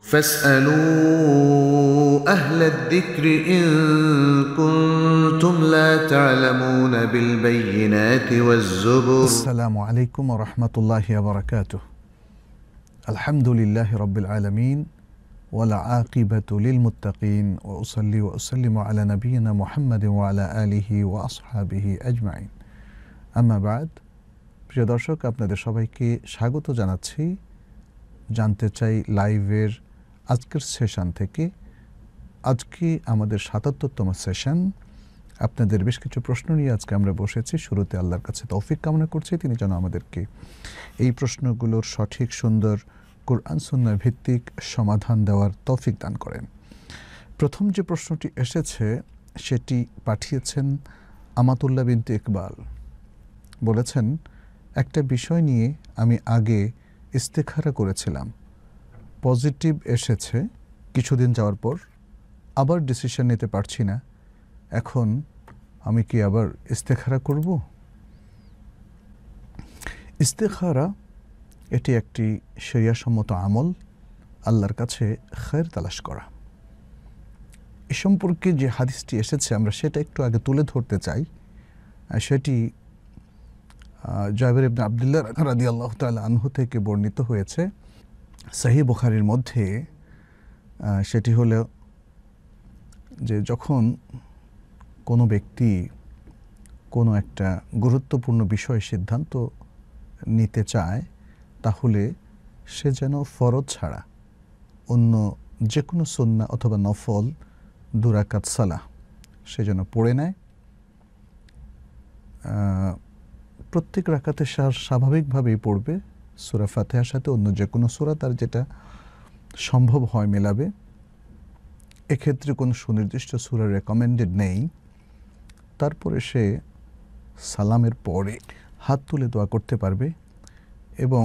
فاسألوا أهل الذكر إن كنتم لا تعلمون بالبينات والزبر السلام عليكم ورحمة الله وبركاته الحمد لله رب العالمين والعاقبة للمتقين وأصلي وأسلم على نبينا محمد وعلى آله وأصحابه أجمعين أما بعد প্রিয় দর্শক আপনাদের সবাইকে স্বাগত জানাচ্ছি জানতে চাই লাইভের আজকের সেশন থেকে আজকে আমাদের সাতাত্তরতম সেশন আপনাদের বেশ কিছু প্রশ্ন নিয়ে আজকে আমরা বসেছি শুরুতে আল্লাহর কাছে তৌফিক কামনা করছি তিনি যেন আমাদেরকে এই প্রশ্নগুলোর সঠিক সুন্দর কোরআন সুন্নার ভিত্তিক সমাধান দেওয়ার তৌফিক দান করেন প্রথম যে প্রশ্নটি এসেছে সেটি পাঠিয়েছেন আমাতুল্লা বিনতে ইকবাল বলেছেন একটা বিষয় নিয়ে আমি আগে ইস্তেখারা করেছিলাম পজিটিভ এসেছে কিছুদিন যাওয়ার পর আবার ডিসিশন নিতে পারছি না এখন আমি কি আবার ইস্তেখারা করব ইস্তেখারা এটি একটি সেরিয়াসম্মত আমল আল্লাহর কাছে খায়ের তালাশ করা এ সম্পর্কে যে হাদিসটি এসেছে আমরা সেটা একটু আগে তুলে ধরতে চাই সেটি জয়বের আবদুল্লাহ রাদি আল্লাহ তাল আনহু থেকে বর্ণিত হয়েছে সাহি বুখারির মধ্যে সেটি হল যে যখন কোনো ব্যক্তি কোনো একটা গুরুত্বপূর্ণ বিষয়ে সিদ্ধান্ত নিতে চায় তাহলে সে যেন ফরজ ছাড়া অন্য যে কোনো সন্না অথবা নফল দুরাকাত সালা সে যেন পড়ে নেয় প্রত্যেক রাকাতে স্বাভাবিকভাবেই পড়বে সুরা ফাতেহার সাথে অন্য যে কোনো সুরা তার যেটা সম্ভব হয় মেলাবে এক্ষেত্রে কোনো সুনির্দিষ্ট সুরা রেকমেন্ডেড নেই তারপরে সে সালামের পরে হাত তুলে দোয়া করতে পারবে এবং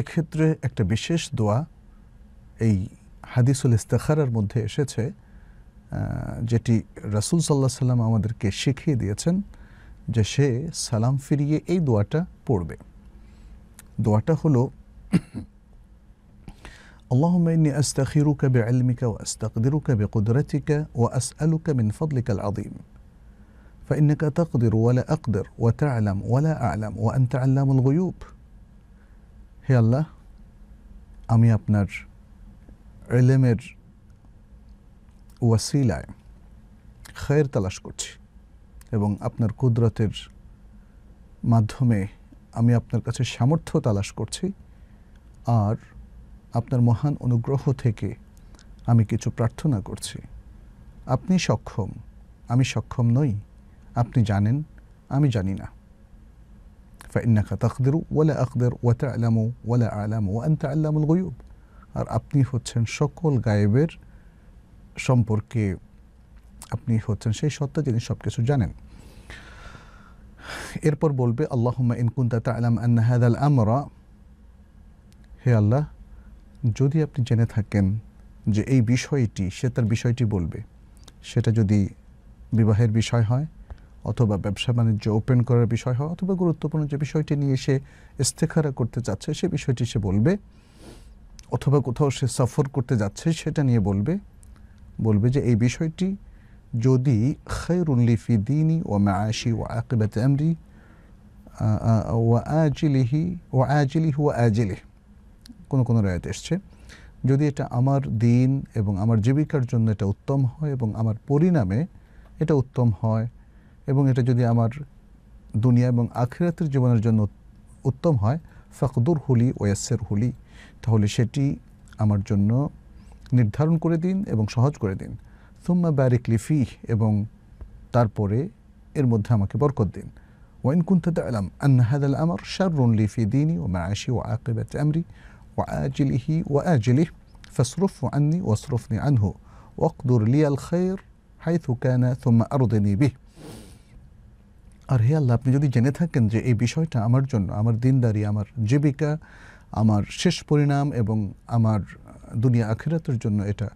এক্ষেত্রে একটা বিশেষ দোয়া এই হাদিসুল ইস্তেখারার মধ্যে এসেছে যেটি রাসুল সাল্লাহ সাল্লাম আমাদেরকে শিখিয়ে দিয়েছেন যে সে সালাম ফিরিয়ে এই দোয়াটা পড়বে দোয়াটা হলো اللهم إني أستخيرك بعلمك وأستقدرك بقدرتك وأسألك من فضلك العظيم فإنك تقدر ولا أقدر وتعلم ولا أعلم وأنت علام الغيوب هي الله امي ابنر علمر وسيلة خير তালাশ করছি ابن আপনার কুদরতের মাধ্যমে আমি আপনার কাছে সামর্থ্য তালাশ করছি আর আপনার মহান অনুগ্রহ থেকে আমি কিছু প্রার্থনা করছি আপনি সক্ষম আমি সক্ষম নই আপনি জানেন আমি জানি না فإنك تقدر আকদের أقدر আলামু ولا আলামু وأنت আল্লামুল গয়ুব আর আপনি হচ্ছেন সকল গায়েবের সম্পর্কে আপনি হচ্ছেন সেই সত্তা যিনি সব কিছু জানেন এরপর বলবে আল্লাহম্মা ইনকুন্তা তালাম আন্না হাদাল আমরা হে আল্লাহ যদি আপনি জেনে থাকেন যে এই বিষয়টি সে তার বিষয়টি বলবে সেটা যদি বিবাহের বিষয় হয় অথবা ব্যবসা বাণিজ্য ওপেন করার বিষয় হয় অথবা গুরুত্বপূর্ণ যে বিষয়টি নিয়ে সে ইস্তেখারা করতে চাচ্ছে সে বিষয়টি সে বলবে অথবা কোথাও সে সফর করতে যাচ্ছে সেটা নিয়ে বলবে বলবে যে এই বিষয়টি যদি খৈরুল্লি ফি দিনী ও মায়াশি ও আকিবত আমরি ও আজিলিহি ও আজিলিহি ও আজিলিহ কোনো কোনো রায়ত এসছে যদি এটা আমার দিন এবং আমার জীবিকার জন্য এটা উত্তম হয় এবং আমার পরিণামে এটা উত্তম হয় এবং এটা যদি আমার দুনিয়া এবং আখিরাতের জীবনের জন্য উত্তম হয় ফাকদুর হুলি ওয়াসের হুলি তাহলে সেটি আমার জন্য নির্ধারণ করে দিন এবং সহজ করে দিন ثم بارك لي فيه ابن تاربوري মধ্যে আমাকে বরকত দিন وإن كنت تعلم أن هذا الأمر شر لي في ديني ومعاشي وعاقبة أمري وآجله وآجله فاصرفه عني واصرفني عنه واقدر لي الخير حيث كان ثم أرضني به আর হে আল্লাহ আপনি যদি জেনে থাকেন যে এই বিষয়টা আমার জন্য আমার দিনদারি আমার জীবিকা আমার শেষ পরিণাম এবং আমার দুনিয়া আখিরাতের জন্য এটা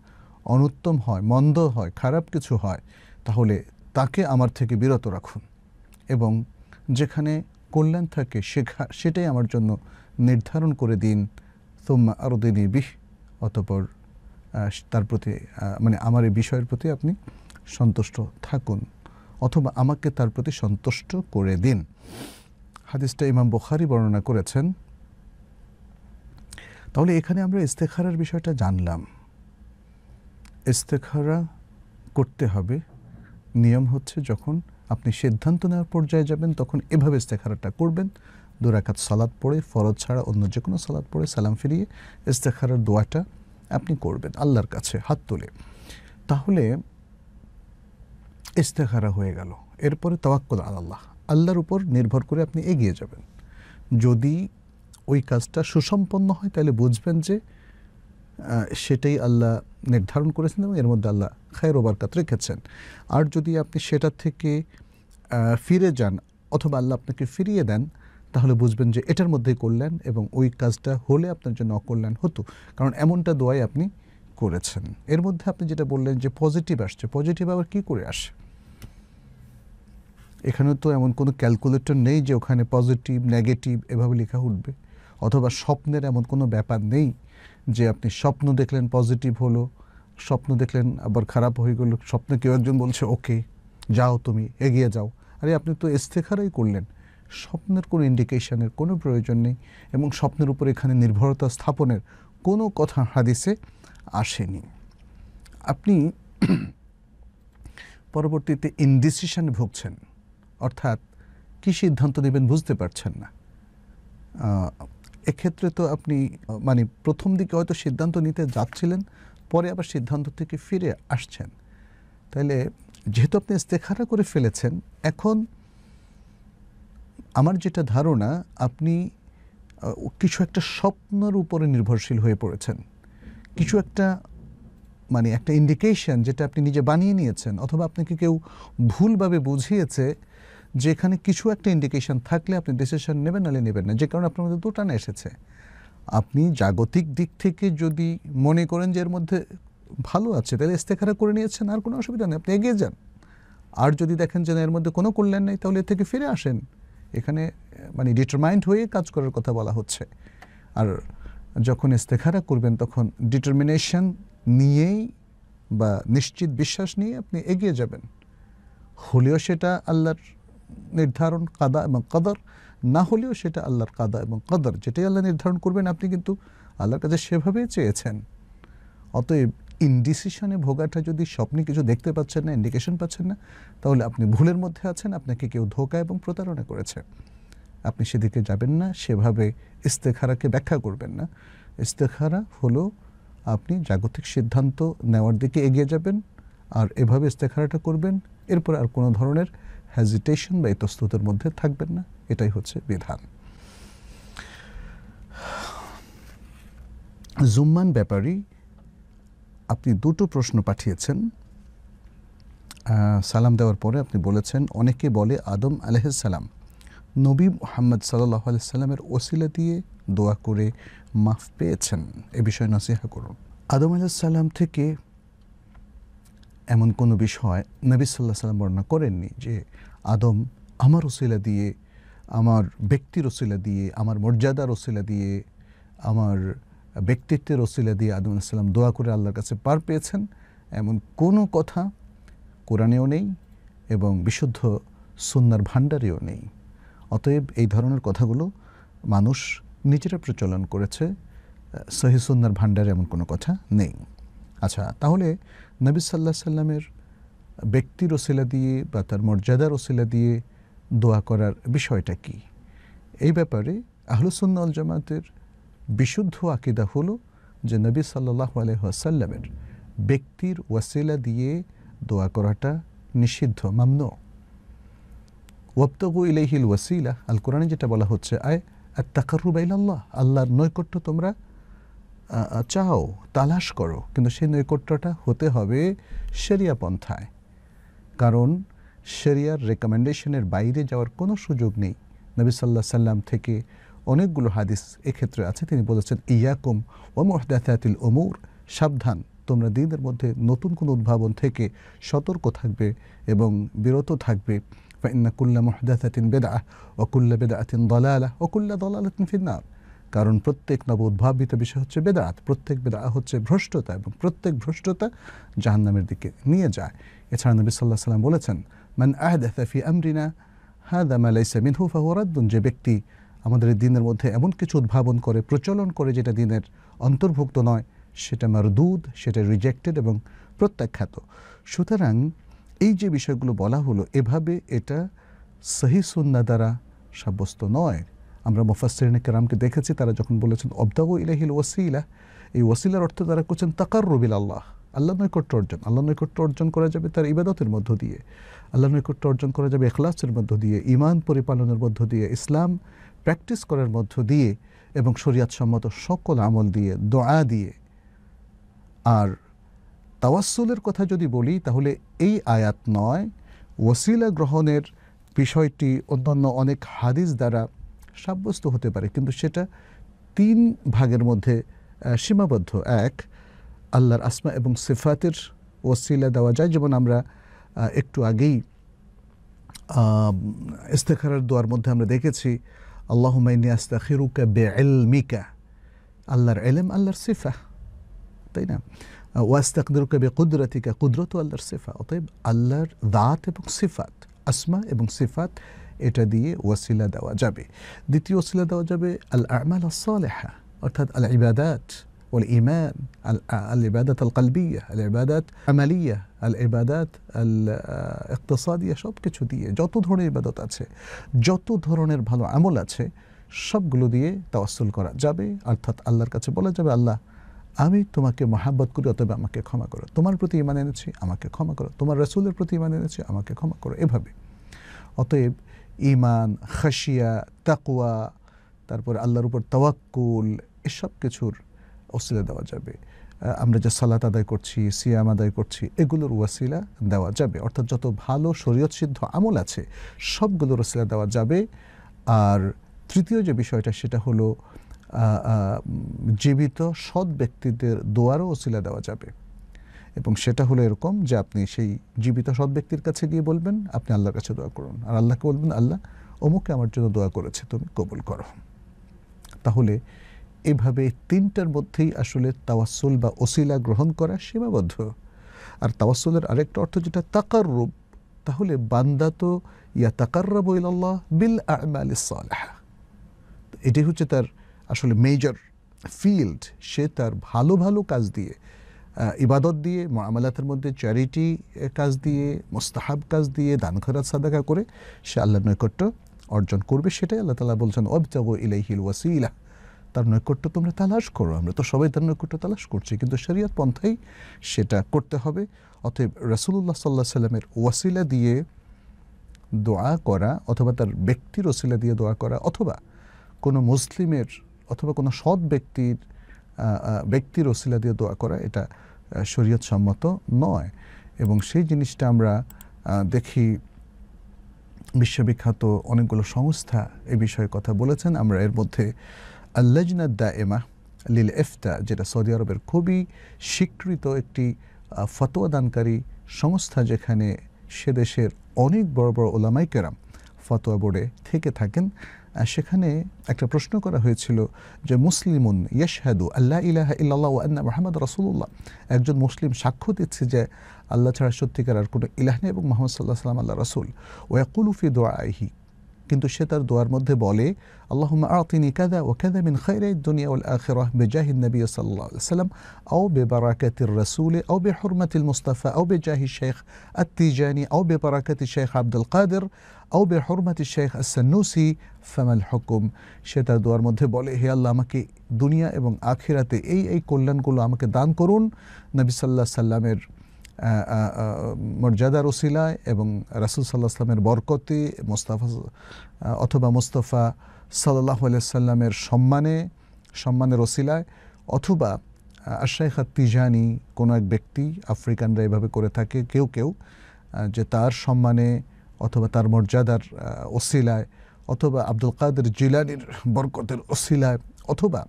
অনুত্তম হয় মন্দ হয় খারাপ কিছু হয় তাহলে তাকে আমার থেকে বিরত রাখুন এবং যেখানে কল্যাণ থাকে শেখা সেটাই আমার জন্য নির্ধারণ করে দিন সোম্মা আরও দিনই বিহ অতপর তার প্রতি মানে আমার এই বিষয়ের প্রতি আপনি সন্তুষ্ট থাকুন অথবা আমাকে তার প্রতি সন্তুষ্ট করে দিন হাদিসটা ইমাম বোখারি বর্ণনা করেছেন তাহলে এখানে আমরা ইস্তেখারের বিষয়টা জানলাম ইস্তেখারা করতে হবে নিয়ম হচ্ছে যখন আপনি সিদ্ধান্ত নেওয়ার পর্যায়ে যাবেন তখন এভাবে ইস্তেখারাটা করবেন দুরাকাত সালাদ পড়ে ফরজ ছাড়া অন্য যে কোনো সালাদ পড়ে সালাম ফিরিয়ে ইস্তেখারার দোয়াটা আপনি করবেন আল্লাহর কাছে হাত তুলে তাহলে ইস্তেখারা হয়ে গেল এরপরে তওয়াক্কল আল্লাহ আল্লাহর উপর নির্ভর করে আপনি এগিয়ে যাবেন যদি ওই কাজটা সুসম্পন্ন হয় তাহলে বুঝবেন যে সেটাই আল্লাহ নির্ধারণ করেছেন এবং এর মধ্যে আল্লাহ খায়ের ওবারকাত রেখেছেন আর যদি আপনি সেটা থেকে ফিরে যান অথবা আল্লাহ আপনাকে ফিরিয়ে দেন তাহলে বুঝবেন যে এটার মধ্যেই করলেন এবং ওই কাজটা হলে আপনার জন্য অকল্যাণ হতো কারণ এমনটা দোয়াই আপনি করেছেন এর মধ্যে আপনি যেটা বললেন যে পজিটিভ আসছে পজিটিভ আবার কী করে আসে এখানে তো এমন কোনো ক্যালকুলেটর নেই যে ওখানে পজিটিভ নেগেটিভ এভাবে লেখা উঠবে অথবা স্বপ্নের এমন কোনো ব্যাপার নেই যে আপনি স্বপ্ন দেখলেন পজিটিভ হলো স্বপ্ন দেখলেন আবার খারাপ হয়ে গেলো স্বপ্নে কেউ একজন বলছে ওকে যাও তুমি এগিয়ে যাও আরে আপনি তো এস্তেখারাই করলেন স্বপ্নের কোনো ইন্ডিকেশনের কোনো প্রয়োজন নেই এবং স্বপ্নের উপর এখানে নির্ভরতা স্থাপনের কোনো কথা হাদিসে আসেনি আপনি পরবর্তীতে ইনডিসিশনে ভুগছেন অর্থাৎ কী সিদ্ধান্ত নেবেন বুঝতে পারছেন না এক্ষেত্রে তো আপনি মানে প্রথম দিকে হয়তো সিদ্ধান্ত নিতে যাচ্ছিলেন পরে আবার সিদ্ধান্ত থেকে ফিরে আসছেন তাহলে যেহেতু আপনি ইস্তেখারা করে ফেলেছেন এখন আমার যেটা ধারণা আপনি কিছু একটা স্বপ্নের উপরে নির্ভরশীল হয়ে পড়েছেন কিছু একটা মানে একটা ইন্ডিকেশন যেটা আপনি নিজে বানিয়ে নিয়েছেন অথবা আপনাকে কেউ ভুলভাবে বুঝিয়েছে যে এখানে কিছু একটা ইন্ডিকেশন থাকলে আপনি ডিসিশন নেবেন নাহলে নেবেন না যে কারণে আপনার মধ্যে দুটো না এসেছে আপনি জাগতিক দিক থেকে যদি মনে করেন যে এর মধ্যে ভালো আছে তাহলে ইস্তেখারা করে নিয়েছেন আর কোনো অসুবিধা নেই আপনি এগিয়ে যান আর যদি দেখেন যে এর মধ্যে কোনো কল্যাণ নেই তাহলে এর থেকে ফিরে আসেন এখানে মানে ডিটারমাইন্ড হয়ে কাজ করার কথা বলা হচ্ছে আর যখন ইস্তেখারা করবেন তখন ডিটারমিনেশন নিয়েই বা নিশ্চিত বিশ্বাস নিয়ে আপনি এগিয়ে যাবেন হলেও সেটা আল্লাহর নির্ধারণ কাদা এবং কাদার না হলেও সেটা আল্লাহর কাদা এবং কাদার যেটাই আল্লাহ নির্ধারণ করবেন আপনি কিন্তু আল্লাহর কাছে সেভাবেই চেয়েছেন অতএব ইনডিসিশনে ভোগাটা যদি স্বপ্নে কিছু দেখতে পাচ্ছেন না ইন্ডিকেশন পাচ্ছেন না তাহলে আপনি ভুলের মধ্যে আছেন আপনাকে কেউ ধোকা এবং প্রতারণা করেছে আপনি সেদিকে যাবেন না সেভাবে ইস্তেখারাকে ব্যাখ্যা করবেন না ইস্তেখারা হলো আপনি জাগতিক সিদ্ধান্ত নেওয়ার দিকে এগিয়ে যাবেন আর এভাবে ইস্তেখারাটা করবেন এরপর আর কোনো ধরনের হ্যাজিটেশন বা ইতস্ততের মধ্যে থাকবেন না এটাই হচ্ছে বিধান জুম্মান ব্যাপারী আপনি দুটো প্রশ্ন পাঠিয়েছেন সালাম দেওয়ার পরে আপনি বলেছেন অনেকে বলে আদম আলহাম নবী মোহাম্মদ সাল্লাহ আলাইসাল্লামের ওসিলা দিয়ে দোয়া করে মাফ পেয়েছেন এ বিষয়ে নাসিহা করুন আদম সাল্লাম থেকে এমন কোনো বিষয় নবী সাল্লাহ সাল্লাম বর্ণনা করেননি যে আদম আমার ওসিলা দিয়ে আমার ব্যক্তির ওসিলা দিয়ে আমার মর্যাদার ওসিলা দিয়ে আমার ব্যক্তিত্বের ওসিলা দিয়ে আদম আলাইসাল্লাম দোয়া করে আল্লাহর কাছে পার পেয়েছেন এমন কোনো কথা কোরআনেও নেই এবং বিশুদ্ধ সুন্নার ভাণ্ডারেও নেই অতএব এই ধরনের কথাগুলো মানুষ নিজেরা প্রচলন করেছে সহি সুন্নার ভাণ্ডারে এমন কোনো কথা নেই আচ্ছা তাহলে নবী সাল্লাহ সাল্লামের ব্যক্তির ওসিলা দিয়ে বা তার মর্যাদার ওসিলা দিয়ে দোয়া করার বিষয়টা কি এই ব্যাপারে আহলুসুন্নল জামাতের বিশুদ্ধ আকিদা হলো যে নবী সাল্লাহ আলহ্লামের ব্যক্তির ওয়াসিলা দিয়ে দোয়া করাটা নিষিদ্ধ মামন ওয়াবতগু ইলাইহিল ওয়াসিলা আল কোরআনে যেটা বলা হচ্ছে আয় আর তাকারুবাইল আল্লাহ আল্লাহর নৈকট্য তোমরা চাও তালাশ করো কিন্তু সেই নৈকট্যটা হতে হবে সেরিয়া পন্থায় কারণ সেরিয়ার রেকমেন্ডেশনের বাইরে যাওয়ার কোনো সুযোগ নেই নবী সাল্লাহ সাল্লাম থেকে অনেকগুলো হাদিস এক্ষেত্রে আছে তিনি বলেছেন ইয়াকুম ওমহদাতাতিল ওমুর সাবধান তোমরা দিনের মধ্যে নতুন কোনো উদ্ভাবন থেকে সতর্ক থাকবে এবং বিরত থাকবে ফাইন্না কুল্লা মহদাতিন বেদা অকুল্লা বেদা আতিন দলালা ওকুল্লা দলালাতিন ফিন্নার কারণ প্রত্যেক নব উদ্ভাবিত বিষয় হচ্ছে বেদাত প্রত্যেক বেদা হচ্ছে ভ্রষ্টতা এবং প্রত্যেক ভ্রষ্টতা জাহান্নামের দিকে নিয়ে যায় এছাড়া নবী সাল্লাহ সাল্লাম বলেছেন মান আহদ ফি আমরিনা হ্যাঁ হাদা মালাইসা মিনহু ফাহরাদ্দুন যে ব্যক্তি আমাদের দিনের মধ্যে এমন কিছু উদ্ভাবন করে প্রচলন করে যেটা দিনের অন্তর্ভুক্ত নয় সেটা দুধ সেটা রিজেক্টেড এবং প্রত্যাখ্যাত সুতরাং এই যে বিষয়গুলো বলা হলো এভাবে এটা সহি সুন্না দ্বারা সাব্যস্ত নয় আমরা মোফাসরিনে কেরামকে দেখেছি তারা যখন বলেছেন অবদাগু ইলাহিল ওয়াসিলা এই ওয়াসিলার অর্থে তারা করছেন তাকার রবিল আল্লাহ আল্লাহ নৈকট্য অর্জন আল্লাহ নৈকট্য অর্জন করা যাবে তার ইবাদতের মধ্য দিয়ে আল্লাহ নৈকট্য অর্জন করা যাবে এখলাসের মধ্য দিয়ে ইমান পরিপালনের মধ্য দিয়ে ইসলাম প্র্যাকটিস করার মধ্য দিয়ে এবং সম্মত সকল আমল দিয়ে দোয়া দিয়ে আর তাওয়াসুলের কথা যদি বলি তাহলে এই আয়াত নয় ওসিলা গ্রহণের বিষয়টি অন্যান্য অনেক হাদিস দ্বারা সাব্যস্ত হতে পারে কিন্তু সেটা তিন ভাগের মধ্যে সীমাবদ্ধ এক আল্লাহর আসমা এবং সিফাতের ওসিলা দেওয়া যায় যেমন আমরা একটু আগেই ইস্তেখারের দোয়ার মধ্যে আমরা দেখেছি আল্লাহ মাইনি আস্তাখিরুকা বে এলমিকা আল্লাহর এলেম আল্লাহর সিফা তাই না ওয়াস্তাকদিরুকা বে কুদরতিকা কুদরত আল্লাহর সিফা অতএব আল্লাহর দাঁত এবং সিফাত আসমা এবং সিফাত এটা দিয়ে ওয়াসিলা দেওয়া যাবে দ্বিতীয় ওয়াসিলা দেওয়া যাবে আল আমাল আসলেহা অর্থাৎ আল ইবাদাত ইমান আল আল ইবাদাত আমালিয়া আল ইবাদাত আল ইকতসাদিয়া সব কিছু দিয়ে যত ধরনের ইবাদত আছে যত ধরনের ভালো আমল আছে সবগুলো দিয়ে তাওয়াসুল করা যাবে অর্থাৎ আল্লাহর কাছে বলা যাবে আল্লাহ আমি তোমাকে মহাব্বত করি অতএব আমাকে ক্ষমা করো তোমার প্রতি ইমান এনেছি আমাকে ক্ষমা করো তোমার রসুলের প্রতি ইমান এনেছি আমাকে ক্ষমা করো এভাবে অতএব ইমান খাসিয়া তাকুয়া তারপর আল্লাহর উপর তাওয়াক্কুল এসব কিছুর অসিলা দেওয়া যাবে আমরা যে সালাত আদায় করছি সিয়াম আদায় করছি এগুলোর ওয়াসিলা দেওয়া যাবে অর্থাৎ যত ভালো শরীয়ত সিদ্ধ আমল আছে সবগুলোর ওয়াসিলা দেওয়া যাবে আর তৃতীয় যে বিষয়টা সেটা হলো জীবিত সৎ ব্যক্তিদের দোয়ারও ওসিলা দেওয়া যাবে এবং সেটা হলো এরকম যে আপনি সেই জীবিত সৎ ব্যক্তির কাছে গিয়ে বলবেন আপনি আল্লাহর কাছে দোয়া করুন আর আল্লাহকে বলবেন আল্লাহ অমুকে আমার জন্য দোয়া করেছে তুমি কবুল করো তাহলে এভাবে তিনটার মধ্যেই আসলে তাওয়াসুল বা ওসিলা গ্রহণ করা সীমাবদ্ধ আর তাওয়াসুলের আরেকটা অর্থ যেটা তাকার রূপ তাহলে বান্দা তো ইয়া তাকার্রাব আল্লাহ বিল আল সালাহ এটি হচ্ছে তার আসলে মেজর ফিল্ড সে তার ভালো ভালো কাজ দিয়ে ইবাদত দিয়ে মামালাতের মধ্যে চ্যারিটি কাজ দিয়ে মোস্তাহাব কাজ দিয়ে দান খরাত সাদাকা করে সে আল্লাহর নৈকট্য অর্জন করবে সেটাই আল্লাহ তালা বলছেন অবজাব ইলাইহিল ওয়াসিলা তার নৈকট্য তোমরা তালাশ করো আমরা তো সবাই তার নৈকট্য তালাশ করছি কিন্তু শরিয়াত পন্থাই সেটা করতে হবে অতএব রসুল্লাহ সাল্লাহ সাল্লামের ওয়াসিলা দিয়ে দোয়া করা অথবা তার ব্যক্তির ওসিলা দিয়ে দোয়া করা অথবা কোনো মুসলিমের অথবা কোনো সৎ ব্যক্তির ব্যক্তির ওসিলা দিয়ে দোয়া করা এটা শরীয়ত সম্মত নয় এবং সেই জিনিসটা আমরা দেখি বিশ্ববিখ্যাত অনেকগুলো সংস্থা এ বিষয়ে কথা বলেছেন আমরা এর মধ্যে আল্লাজনাদ দা এমা লিল এফতা যেটা সৌদি আরবের খুবই স্বীকৃত একটি ফতোয়া দানকারী সংস্থা যেখানে সে দেশের অনেক বড় বড় ওলামাইকেরাম ফতোয়া বোর্ডে থেকে থাকেন সেখানে একটা প্রশ্ন করা হয়েছিল যে মুসলিমুন ইয়াশহাদু আল্লা ইলাহা ইল্লাল্লাহ ওয়া আন্না মুহাম্মাদ রাসূলুল্লাহ একজন মুসলিম সাক্ষ্য দিচ্ছে যে আল্লাহ ছাড়া সত্যিকার আর কোনো ইলাহ নেই এবং মুহাম্মদ সাল্লাল্লাহু আলাইহি ওয়া সাল্লাম আল্লাহর রাসুল ওয়া ইয়াকুলু ফি দুআইহি কিন্তু সে তার দোয়ার মধ্যে বলে আল্লাহমা আতিনি কাদা ও কাদা মিন খৈরে দুনিয়া উল আখিরাহ বেজাহিদ নবী সাল্লাহ সাল্লাম আও বেবারাকাতির রসুল আও বে হরমাতিল মুস্তাফা আও বেজাহি শেখ আত্তিজানি আও বেবারাকাতি শেখ আব্দুল কাদের আও বে হরমাতি শেখ আসান্নুসি ফ্যামাল হুকুম সে তার দোয়ার মধ্যে বলে হে আল্লাহ আমাকে দুনিয়া এবং আখিরাতে এই এই কল্যাণগুলো আমাকে দান করুন নবী সাল্লাহ সাল্লামের মর্যাদার ওসিলায় এবং রাসুল সাল্লাহ সাল্লামের বরকতি মোস্তাফা অথবা মোস্তফা সাল্লাহ সাল্লামের সম্মানে সম্মানের ওসিলায় অথবা আশাইখা তিজানি কোনো এক ব্যক্তি আফ্রিকানরা এভাবে করে থাকে কেউ কেউ যে তার সম্মানে অথবা তার মর্যাদার ওসিলায় অথবা আব্দুল কাদের জিলানির বরকতের ওসিলায় অথবা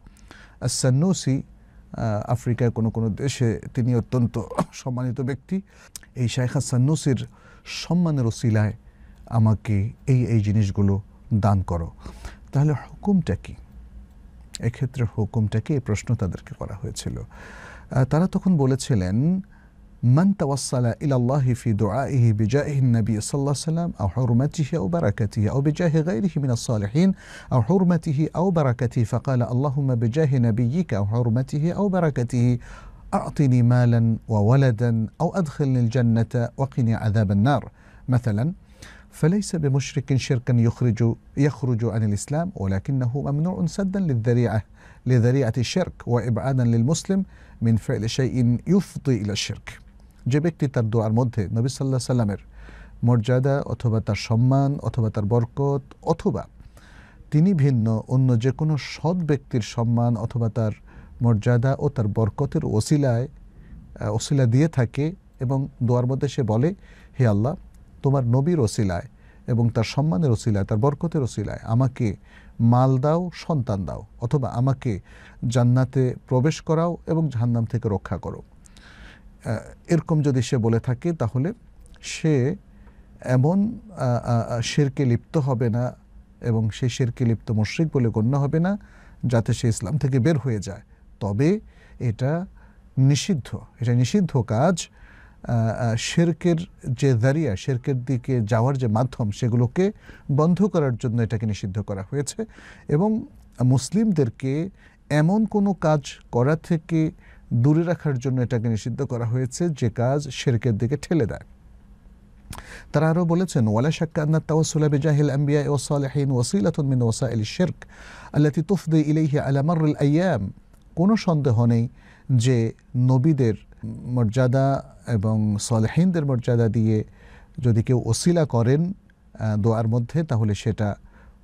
সান্নুসি আফ্রিকায় কোনো কোনো দেশে তিনি অত্যন্ত সম্মানিত ব্যক্তি এই শাইখ হাসান নসির সম্মানের ওসিলায় আমাকে এই এই জিনিসগুলো দান করো তাহলে হুকুমটা কী এক্ষেত্রে হুকুমটাকে এই প্রশ্ন তাদেরকে করা হয়েছিল তারা তখন বলেছিলেন من توصل إلى الله في دعائه بجاه النبي صلى الله عليه وسلم أو حرمته أو بركته أو بجاه غيره من الصالحين أو حرمته أو بركته فقال اللهم بجاه نبيك أو حرمته أو بركته أعطني مالا وولدا أو أدخلني الجنة وقني عذاب النار مثلا فليس بمشرك شركا يخرج يخرج عن الإسلام ولكنه ممنوع سدا للذريعة لذريعة الشرك وإبعادا للمسلم من فعل شيء يفضي إلى الشرك যে ব্যক্তি তার দোয়ার মধ্যে নবী সাল্লাহ সাল্লামের মর্যাদা অথবা তার সম্মান অথবা তার বরকত অথবা তিনি ভিন্ন অন্য যে কোনো সৎ ব্যক্তির সম্মান অথবা তার মর্যাদা ও তার বরকতের ওসিলায় ওসিলা দিয়ে থাকে এবং দোয়ার মধ্যে সে বলে হে আল্লাহ তোমার নবীর ওসিলায় এবং তার সম্মানের ওসিলায় তার বরকতের ওসিলায় আমাকে মাল দাও সন্তান দাও অথবা আমাকে জান্নাতে প্রবেশ করাও এবং জাহান্নাম থেকে রক্ষা করো এরকম যদি সে বলে থাকে তাহলে সে এমন শেরকে লিপ্ত হবে না এবং সে শেরকে লিপ্ত মশ্রিক বলে গণ্য হবে না যাতে সে ইসলাম থেকে বের হয়ে যায় তবে এটা নিষিদ্ধ এটা নিষিদ্ধ কাজ শেরকের যে দাঁড়িয়া শেরকের দিকে যাওয়ার যে মাধ্যম সেগুলোকে বন্ধ করার জন্য এটাকে নিষিদ্ধ করা হয়েছে এবং মুসলিমদেরকে এমন কোনো কাজ করা থেকে দূরে রাখার জন্য এটাকে নিষিদ্ধ করা হয়েছে যে কাজ শেরকের দিকে ঠেলে দেয় তারা আরও বলেছেন ওয়ালা শাক্কা আন্না তাওয়াসুলা বিজাহিল আম্বিয়া ও সালেহীন ওয়াসিলাতুন মিন ওয়াসাইল শেরক আল্লাতি তুফদি ইলাইহি আলামারুল আয়াম কোনো সন্দেহ নেই যে নবীদের মর্যাদা এবং সালেহীনদের মর্যাদা দিয়ে যদি কেউ ওসিলা করেন দোয়ার মধ্যে তাহলে সেটা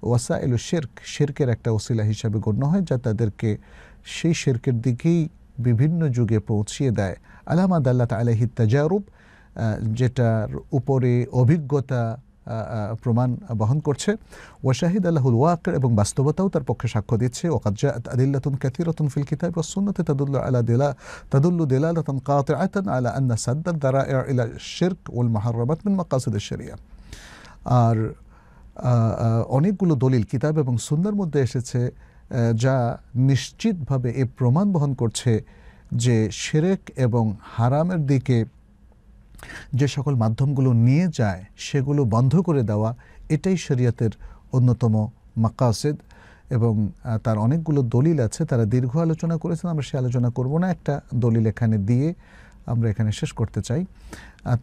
ওয়াসা এলু শেরক শেরকের একটা ওসিলা হিসাবে গণ্য হয় যা তাদেরকে সেই শেরকের দিকেই বিভিন্ন যুগে পৌঁছিয়ে দেয় আলামা দাল্লাত আলহি তাজারুব যেটার উপরে অভিজ্ঞতা প্রমাণ বহন করছে ওয়াশাহিদ আল্লাহুল ওয়াকর এবং বাস্তবতাও তার পক্ষে সাক্ষ্য দিচ্ছে ওকাজ্জা আদিল্লাতুন কাতিরাতুন ফিল কিতাব ওয়া সুন্নাতে তাদুল্লু আলা দিলা তাদুল্লু দিলালাতান কাতিআতান আলা আন্না সাদ্দাদ দারাইআ ইলা শিরক ওয়াল মুহাররামাত মিন মাকাসিদ আশ আর অনেকগুলো দলিল কিতাব এবং সুন্নার মধ্যে এসেছে যা নিশ্চিতভাবে এ প্রমাণ বহন করছে যে সেরেক এবং হারামের দিকে যে সকল মাধ্যমগুলো নিয়ে যায় সেগুলো বন্ধ করে দেওয়া এটাই শরিয়তের অন্যতম মাকাসেদ এবং তার অনেকগুলো দলিল আছে তারা দীর্ঘ আলোচনা করেছেন আমরা সে আলোচনা করব না একটা দলিল এখানে দিয়ে আমরা এখানে শেষ করতে চাই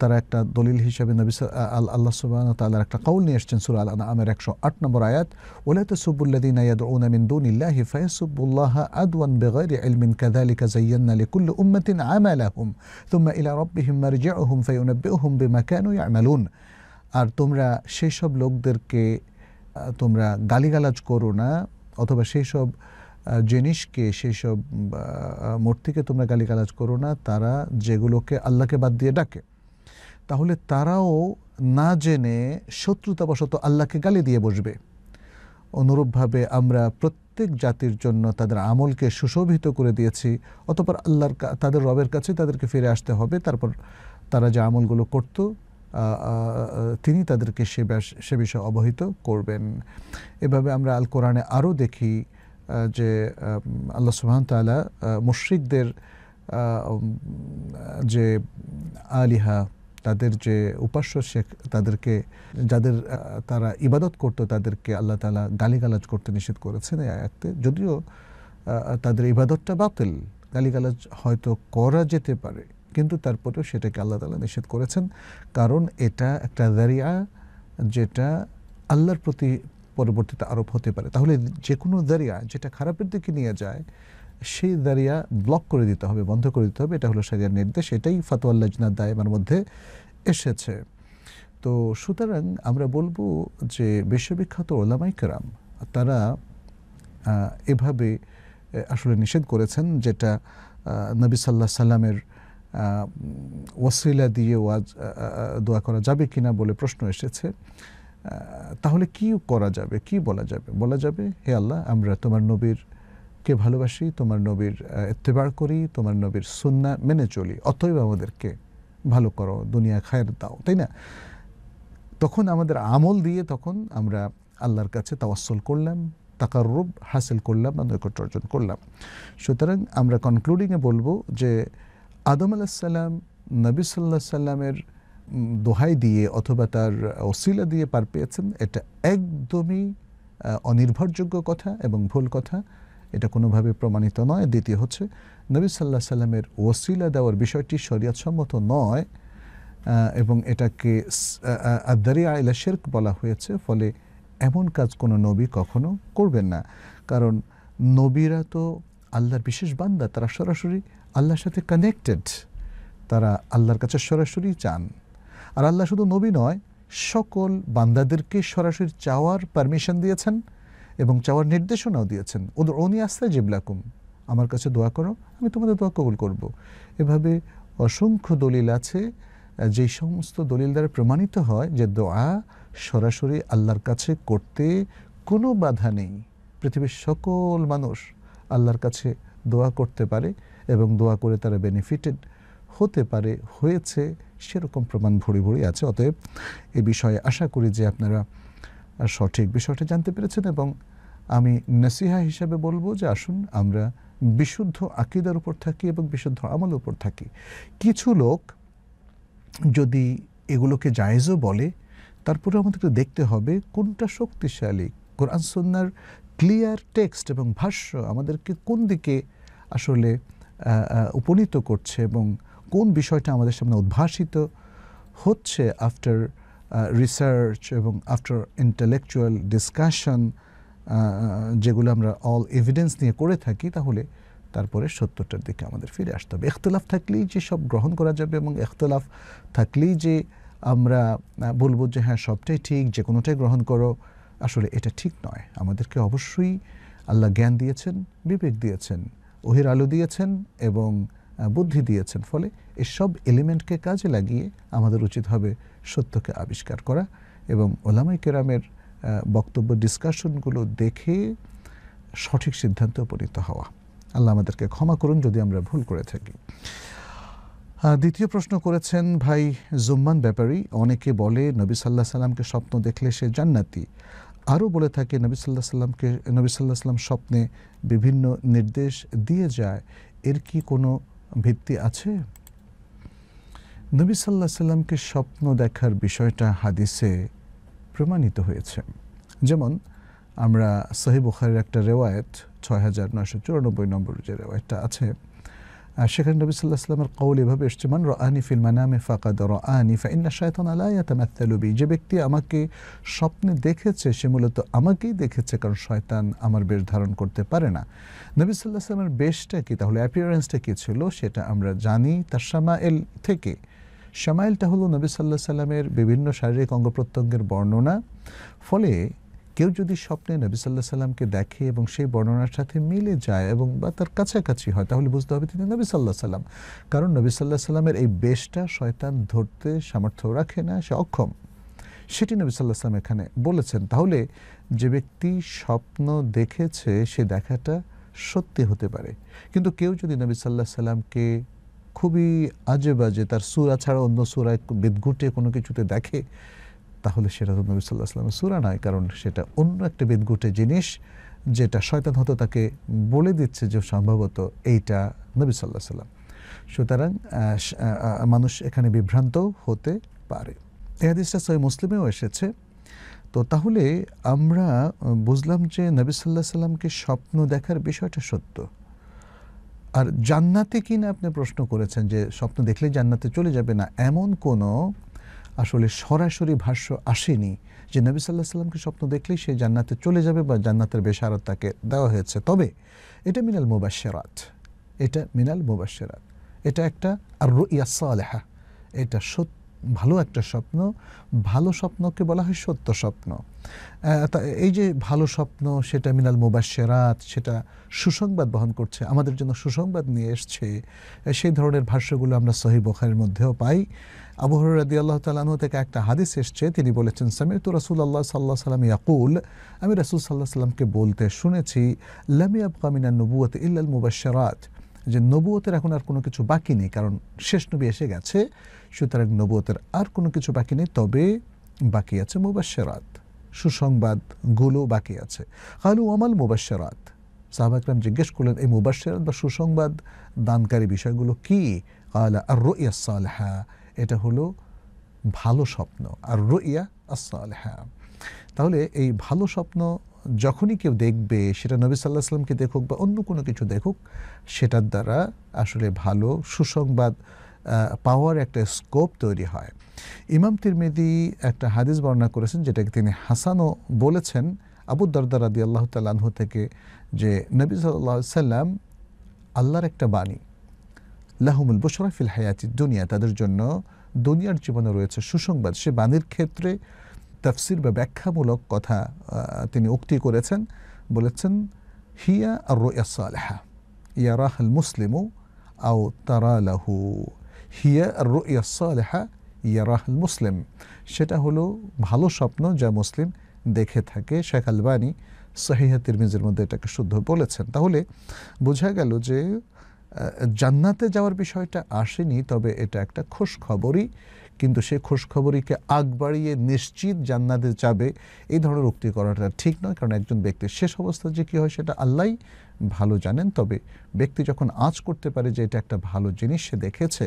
তারা একটা দলিল হিসাবে নবী আল আল্লাহ সুবাহ তাল্লার একটা কাউল নিয়ে এসছেন সুর আল আমের একশো আট নম্বর আয়াত ওলাত সুবুল্লাদিন আয়াদ ওনামিন দুনিল্লাহি ফায়সুবুল্লাহ আদওয়ান বেগৈর ইলমিন কাদালিকা জাইয়ান্না লিকুল্লি উম্মাতিন আমালাহুম তুম্মা ইলা রব্বিহিম মারজিউহুম ফায়ুনাব্বিউহুম বিমা কানু ইয়ামালুন আর তোমরা সেই সব লোকদেরকে তোমরা গালিগালাজ করো না অথবা সেই সব জিনিসকে সেসব মূর্তিকে তোমরা গালিগালাজ করো না তারা যেগুলোকে আল্লাহকে বাদ দিয়ে ডাকে তাহলে তারাও না জেনে শত্রুতাবশত আল্লাহকে গালি দিয়ে বসবে অনুরূপভাবে আমরা প্রত্যেক জাতির জন্য তাদের আমলকে সুশোভিত করে দিয়েছি অতপর আল্লাহর তাদের রবের কাছে তাদেরকে ফিরে আসতে হবে তারপর তারা যে আমলগুলো করত তিনি তাদেরকে সে সে বিষয়ে অবহিত করবেন এভাবে আমরা আল কোরআনে আরও দেখি যে আল্লাহ তালা মুশ্রিকদের যে আলিহা তাদের যে উপাস্য শেখ তাদেরকে যাদের তারা ইবাদত করত তাদেরকে আল্লাহ তালা গালিগালাজ করতে নিষেধ করেছেন এই আয়াতে যদিও তাদের ইবাদতটা বাতিল গালিগালাজ হয়তো করা যেতে পারে কিন্তু তারপরেও সেটাকে আল্লাহ তালা নিষেধ করেছেন কারণ এটা একটা দারিয়া যেটা আল্লাহর প্রতি পরবর্তীতে আরোপ হতে পারে তাহলে যে কোনো দারিয়া যেটা খারাপের দিকে নিয়ে যায় সেই দারিয়া ব্লক করে দিতে হবে বন্ধ করে দিতে হবে এটা হলো সারিয়ার নির্দেশ এটাই ফাতোয়াল্লাজনার দায়মার মধ্যে এসেছে তো সুতরাং আমরা বলবো যে বিশ্ববিখ্যাত ওলামাইকেরাম তারা এভাবে আসলে নিষেধ করেছেন যেটা নবী সাল্লাহ সাল্লামের ওয়াসিলা দিয়ে ওয়াজ দোয়া করা যাবে কিনা বলে প্রশ্ন এসেছে তাহলে কি করা যাবে কি বলা যাবে বলা যাবে হে আল্লাহ আমরা তোমার নবীর কে ভালোবাসি তোমার নবীর এত্তেবার করি তোমার নবীর সুন্না মেনে চলি অতএব আমাদেরকে ভালো করো দুনিয়া খায়ের দাও তাই না তখন আমাদের আমল দিয়ে তখন আমরা আল্লাহর কাছে তাওয়াসল করলাম তাকার রূপ হাসিল করলাম বা নৈকট্য অর্জন করলাম সুতরাং আমরা কনক্লুডিংয়ে বলবো যে আদম আলাহ সাল্লাম নবী সাল্লাহ সাল্লামের দোহাই দিয়ে অথবা তার অশিলা দিয়ে পার পেয়েছেন এটা একদমই অনির্ভরযোগ্য কথা এবং ভুল কথা এটা কোনোভাবে প্রমাণিত নয় দ্বিতীয় হচ্ছে নবী সাল্লা সাল্লামের ওসিলা দেওয়ার বিষয়টি শরিয়াতসম্মত নয় এবং এটাকে আদারিয়া আইলা শেরক বলা হয়েছে ফলে এমন কাজ কোনো নবী কখনো করবেন না কারণ নবীরা তো আল্লাহর বিশেষ বান্দা তারা সরাসরি আল্লাহর সাথে কানেক্টেড তারা আল্লাহর কাছে সরাসরি চান আর আল্লাহ শুধু নবী নয় সকল বান্দাদেরকে সরাসরি চাওয়ার পারমিশন দিয়েছেন এবং চাওয়ার নির্দেশনাও দিয়েছেন ওদের অনি আস্তায় জিবলাকুম আমার কাছে দোয়া করো আমি তোমাদের দোয়া কবুল করব। এভাবে অসংখ্য দলিল আছে যেই সমস্ত দলিল দ্বারা প্রমাণিত হয় যে দোয়া সরাসরি আল্লাহর কাছে করতে কোনো বাধা নেই পৃথিবীর সকল মানুষ আল্লাহর কাছে দোয়া করতে পারে এবং দোয়া করে তারা বেনিফিটেড হতে পারে হয়েছে সেরকম প্রমাণ ভরি ভরি আছে অতএব এ বিষয়ে আশা করি যে আপনারা সঠিক বিষয়টা জানতে পেরেছেন এবং আমি নসিহা হিসাবে বলবো যে আসুন আমরা বিশুদ্ধ আকিদার উপর থাকি এবং বিশুদ্ধ আমল উপর থাকি কিছু লোক যদি এগুলোকে জায়েজও বলে তারপরে আমাদেরকে দেখতে হবে কোনটা শক্তিশালী কোরআন সন্ন্যার ক্লিয়ার টেক্সট এবং ভাষ্য আমাদেরকে কোন দিকে আসলে উপনীত করছে এবং কোন বিষয়টা আমাদের সামনে উদ্ভাসিত হচ্ছে আফটার রিসার্চ uh, এবং আফটার ইন্টালেকচুয়াল ডিসকাশন যেগুলো আমরা অল এভিডেন্স নিয়ে করে থাকি তাহলে তারপরে সত্যটার দিকে আমাদের ফিরে আসতে হবে এখতলাফ থাকলেই যে সব গ্রহণ করা যাবে এবং এখতলাফ থাকলেই যে আমরা বলবো যে হ্যাঁ সবটাই ঠিক যে কোনোটাই গ্রহণ করো আসলে এটা ঠিক নয় আমাদেরকে অবশ্যই আল্লাহ জ্ঞান দিয়েছেন বিবেক দিয়েছেন ওহির আলো দিয়েছেন এবং বুদ্ধি দিয়েছেন ফলে এসব এলিমেন্টকে কাজে লাগিয়ে আমাদের উচিত হবে সত্যকে আবিষ্কার করা এবং ওলামাই কেরামের বক্তব্য ডিসকাশনগুলো দেখে সঠিক সিদ্ধান্তে উপনীত হওয়া আল্লাহ আমাদেরকে ক্ষমা করুন যদি আমরা ভুল করে থাকি দ্বিতীয় প্রশ্ন করেছেন ভাই জুম্মান ব্যাপারী অনেকে বলে নবী সাল্লাহ সাল্লামকে স্বপ্ন দেখলে সে জান্নাতি আরও বলে থাকে নবী সাল্লাহ সাল্লামকে নবী সাল্লাহ সাল্লাম স্বপ্নে বিভিন্ন নির্দেশ দিয়ে যায় এর কি কোনো ভিত্তি আছে নবী সাল্লাহ সাল্লামকে স্বপ্ন দেখার বিষয়টা হাদিসে প্রমাণিত হয়েছে যেমন আমরা সাহেব বুখারের একটা রেওয়ায়ত ছয় হাজার নয়শো চুরানব্বই নম্বর যে রেওয়ায়তটা আছে সেখানে নবী সাল্লাহ সাল্লামের কৌল এভাবে এসছে মান রানি ফিল মানামে ফাকাদ রানি ফাইন্না শায়তান আলাইয়া তামাত্তালুবি যে ব্যক্তি আমাকে স্বপ্নে দেখেছে সে মূলত আমাকেই দেখেছে কারণ শয়তান আমার বেশ ধারণ করতে পারে না নবী সাল্লাহ সাল্লামের বেশটা কি তাহলে অ্যাপিয়ারেন্সটা কী ছিল সেটা আমরা জানি তার সামাইল থেকে সামাইলটা হলো নবী সাল্লাহ সাল্লামের বিভিন্ন শারীরিক অঙ্গ প্রত্যঙ্গের বর্ণনা ফলে কেউ যদি স্বপ্নে নবী সাল্লাহ সাল্লামকে দেখে এবং সেই বর্ণনার সাথে মিলে যায় এবং বা তার কাছাকাছি হয় তাহলে বুঝতে হবে তিনি নবী সাল্লাহ সাল্লাম কারণ নবী সাল্লাহ সাল্লামের এই বেশটা শয়তান ধরতে সামর্থ্য রাখে না সে অক্ষম সেটি নবী সাল্লাহ সাল্লাম এখানে বলেছেন তাহলে যে ব্যক্তি স্বপ্ন দেখেছে সে দেখাটা সত্যি হতে পারে কিন্তু কেউ যদি নবী সাল্লাহ সাল্লামকে খুবই আজে বাজে তার সুরা ছাড়া অন্য সুরায় বিদঘুটে কোনো কিছুতে দেখে তাহলে সেটা তো নবী সাল্লাহ আসলামের সুরা নয় কারণ সেটা অন্য একটা বেদগুটে জিনিস যেটা শয়তান হতো তাকে বলে দিচ্ছে যে সম্ভবত এইটা নবী সাল্লাহ সাল্লাম সুতরাং মানুষ এখানে বিভ্রান্ত হতে পারে এহাদিসটা সই মুসলিমেও এসেছে তো তাহলে আমরা বুঝলাম যে নবী সাল্লাহ সাল্লামকে স্বপ্ন দেখার বিষয়টা সত্য আর জান্নাতে কিনা আপনি প্রশ্ন করেছেন যে স্বপ্ন দেখলে জান্নাতে চলে যাবে না এমন কোনো আসলে সরাসরি ভাষ্য আসেনি যে নবী সাল্লাহ সাল্লামকে স্বপ্ন দেখলেই সে জান্নাতে চলে যাবে বা জান্নাতের বেশারত তাকে দেওয়া হয়েছে তবে এটা মিনাল মুবাশেরাত এটা মিনাল মুবাশেরাত এটা একটা আর ইয়াসা আলেহা এটা সত্য ভালো একটা স্বপ্ন ভালো স্বপ্নকে বলা হয় সত্য স্বপ্ন এই যে ভালো স্বপ্ন সেটা মিনাল মুবাশেরাত সেটা সুসংবাদ বহন করছে আমাদের জন্য সুসংবাদ নিয়ে এসছে সেই ধরনের ভাষ্যগুলো আমরা সহি বোখারের মধ্যেও পাই আবহর রাদি আল্লাহ তালাহ থেকে একটা হাদিস এসছে তিনি বলেছেন সামির তো রাসুল আল্লাহ সাল্লাহ সাল্লাম ইয়াকুল আমি রাসুল সাল্লাহ সাল্লামকে বলতে শুনেছি লামিয়াব কামিনা নবুয়ত ইল্লাল মুবাশারাত যে নবুয়তের এখন আর কোনো কিছু বাকি নেই কারণ শেষ নবী এসে গেছে সুতরাং নবুয়তের আর কোনো কিছু বাকি নেই তবে বাকি আছে মুবাশারাত সুসংবাদগুলো বাকি আছে কালু আমাল মুবাশারাত সাহাবাকরাম জিজ্ঞেস করলেন এই মুবাশারাত বা সুসংবাদ দানকারী বিষয়গুলো কী আলা আর রো ইয়াসালহা এটা হলো ভালো স্বপ্ন আর রুইয়া হ্যাঁ তাহলে এই ভালো স্বপ্ন যখনই কেউ দেখবে সেটা নবী সাল্লাহ সাল্লামকে দেখুক বা অন্য কোনো কিছু দেখুক সেটার দ্বারা আসলে ভালো সুসংবাদ পাওয়ার একটা স্কোপ তৈরি হয় ইমাম তিরমেদি একটা হাদিস বর্ণনা করেছেন যেটাকে তিনি হাসানও বলেছেন আবু দরদার রাদি আল্লাহ তাল্লাহ থেকে যে নবী সাল্লাহ সাল্লাম আল্লাহর একটা বাণী লাহুমুল বসরা ফিল হায়াতি দুনিয়া তাদের জন্য দুনিয়ার জীবনে রয়েছে সুসংবাদ সে বাণীর ক্ষেত্রে তাফসির বা ব্যাখ্যামূলক কথা তিনি উক্তি করেছেন বলেছেন হিয়া আর রোয়া ইয়া ইয়ারাহাল মুসলিমু আও তারা লাহু হিয়া আর রোয়া ইয়া ইয়ারাহাল মুসলিম সেটা হলো ভালো স্বপ্ন যা মুসলিম দেখে থাকে শেখ আলবানী সহিহা তিরমিজের মধ্যে এটাকে শুদ্ধ বলেছেন তাহলে বোঝা গেল যে জান্নাতে যাওয়ার বিষয়টা আসেনি তবে এটা একটা খোশ খবরই কিন্তু সে খোশখবরিকে আগ বাড়িয়ে নিশ্চিত জান্নাতে যাবে এই ধরনের উক্তি করাটা ঠিক নয় কারণ একজন ব্যক্তির শেষ অবস্থা যে কী হয় সেটা আল্লাহ ভালো জানেন তবে ব্যক্তি যখন আজ করতে পারে যে এটা একটা ভালো জিনিস সে দেখেছে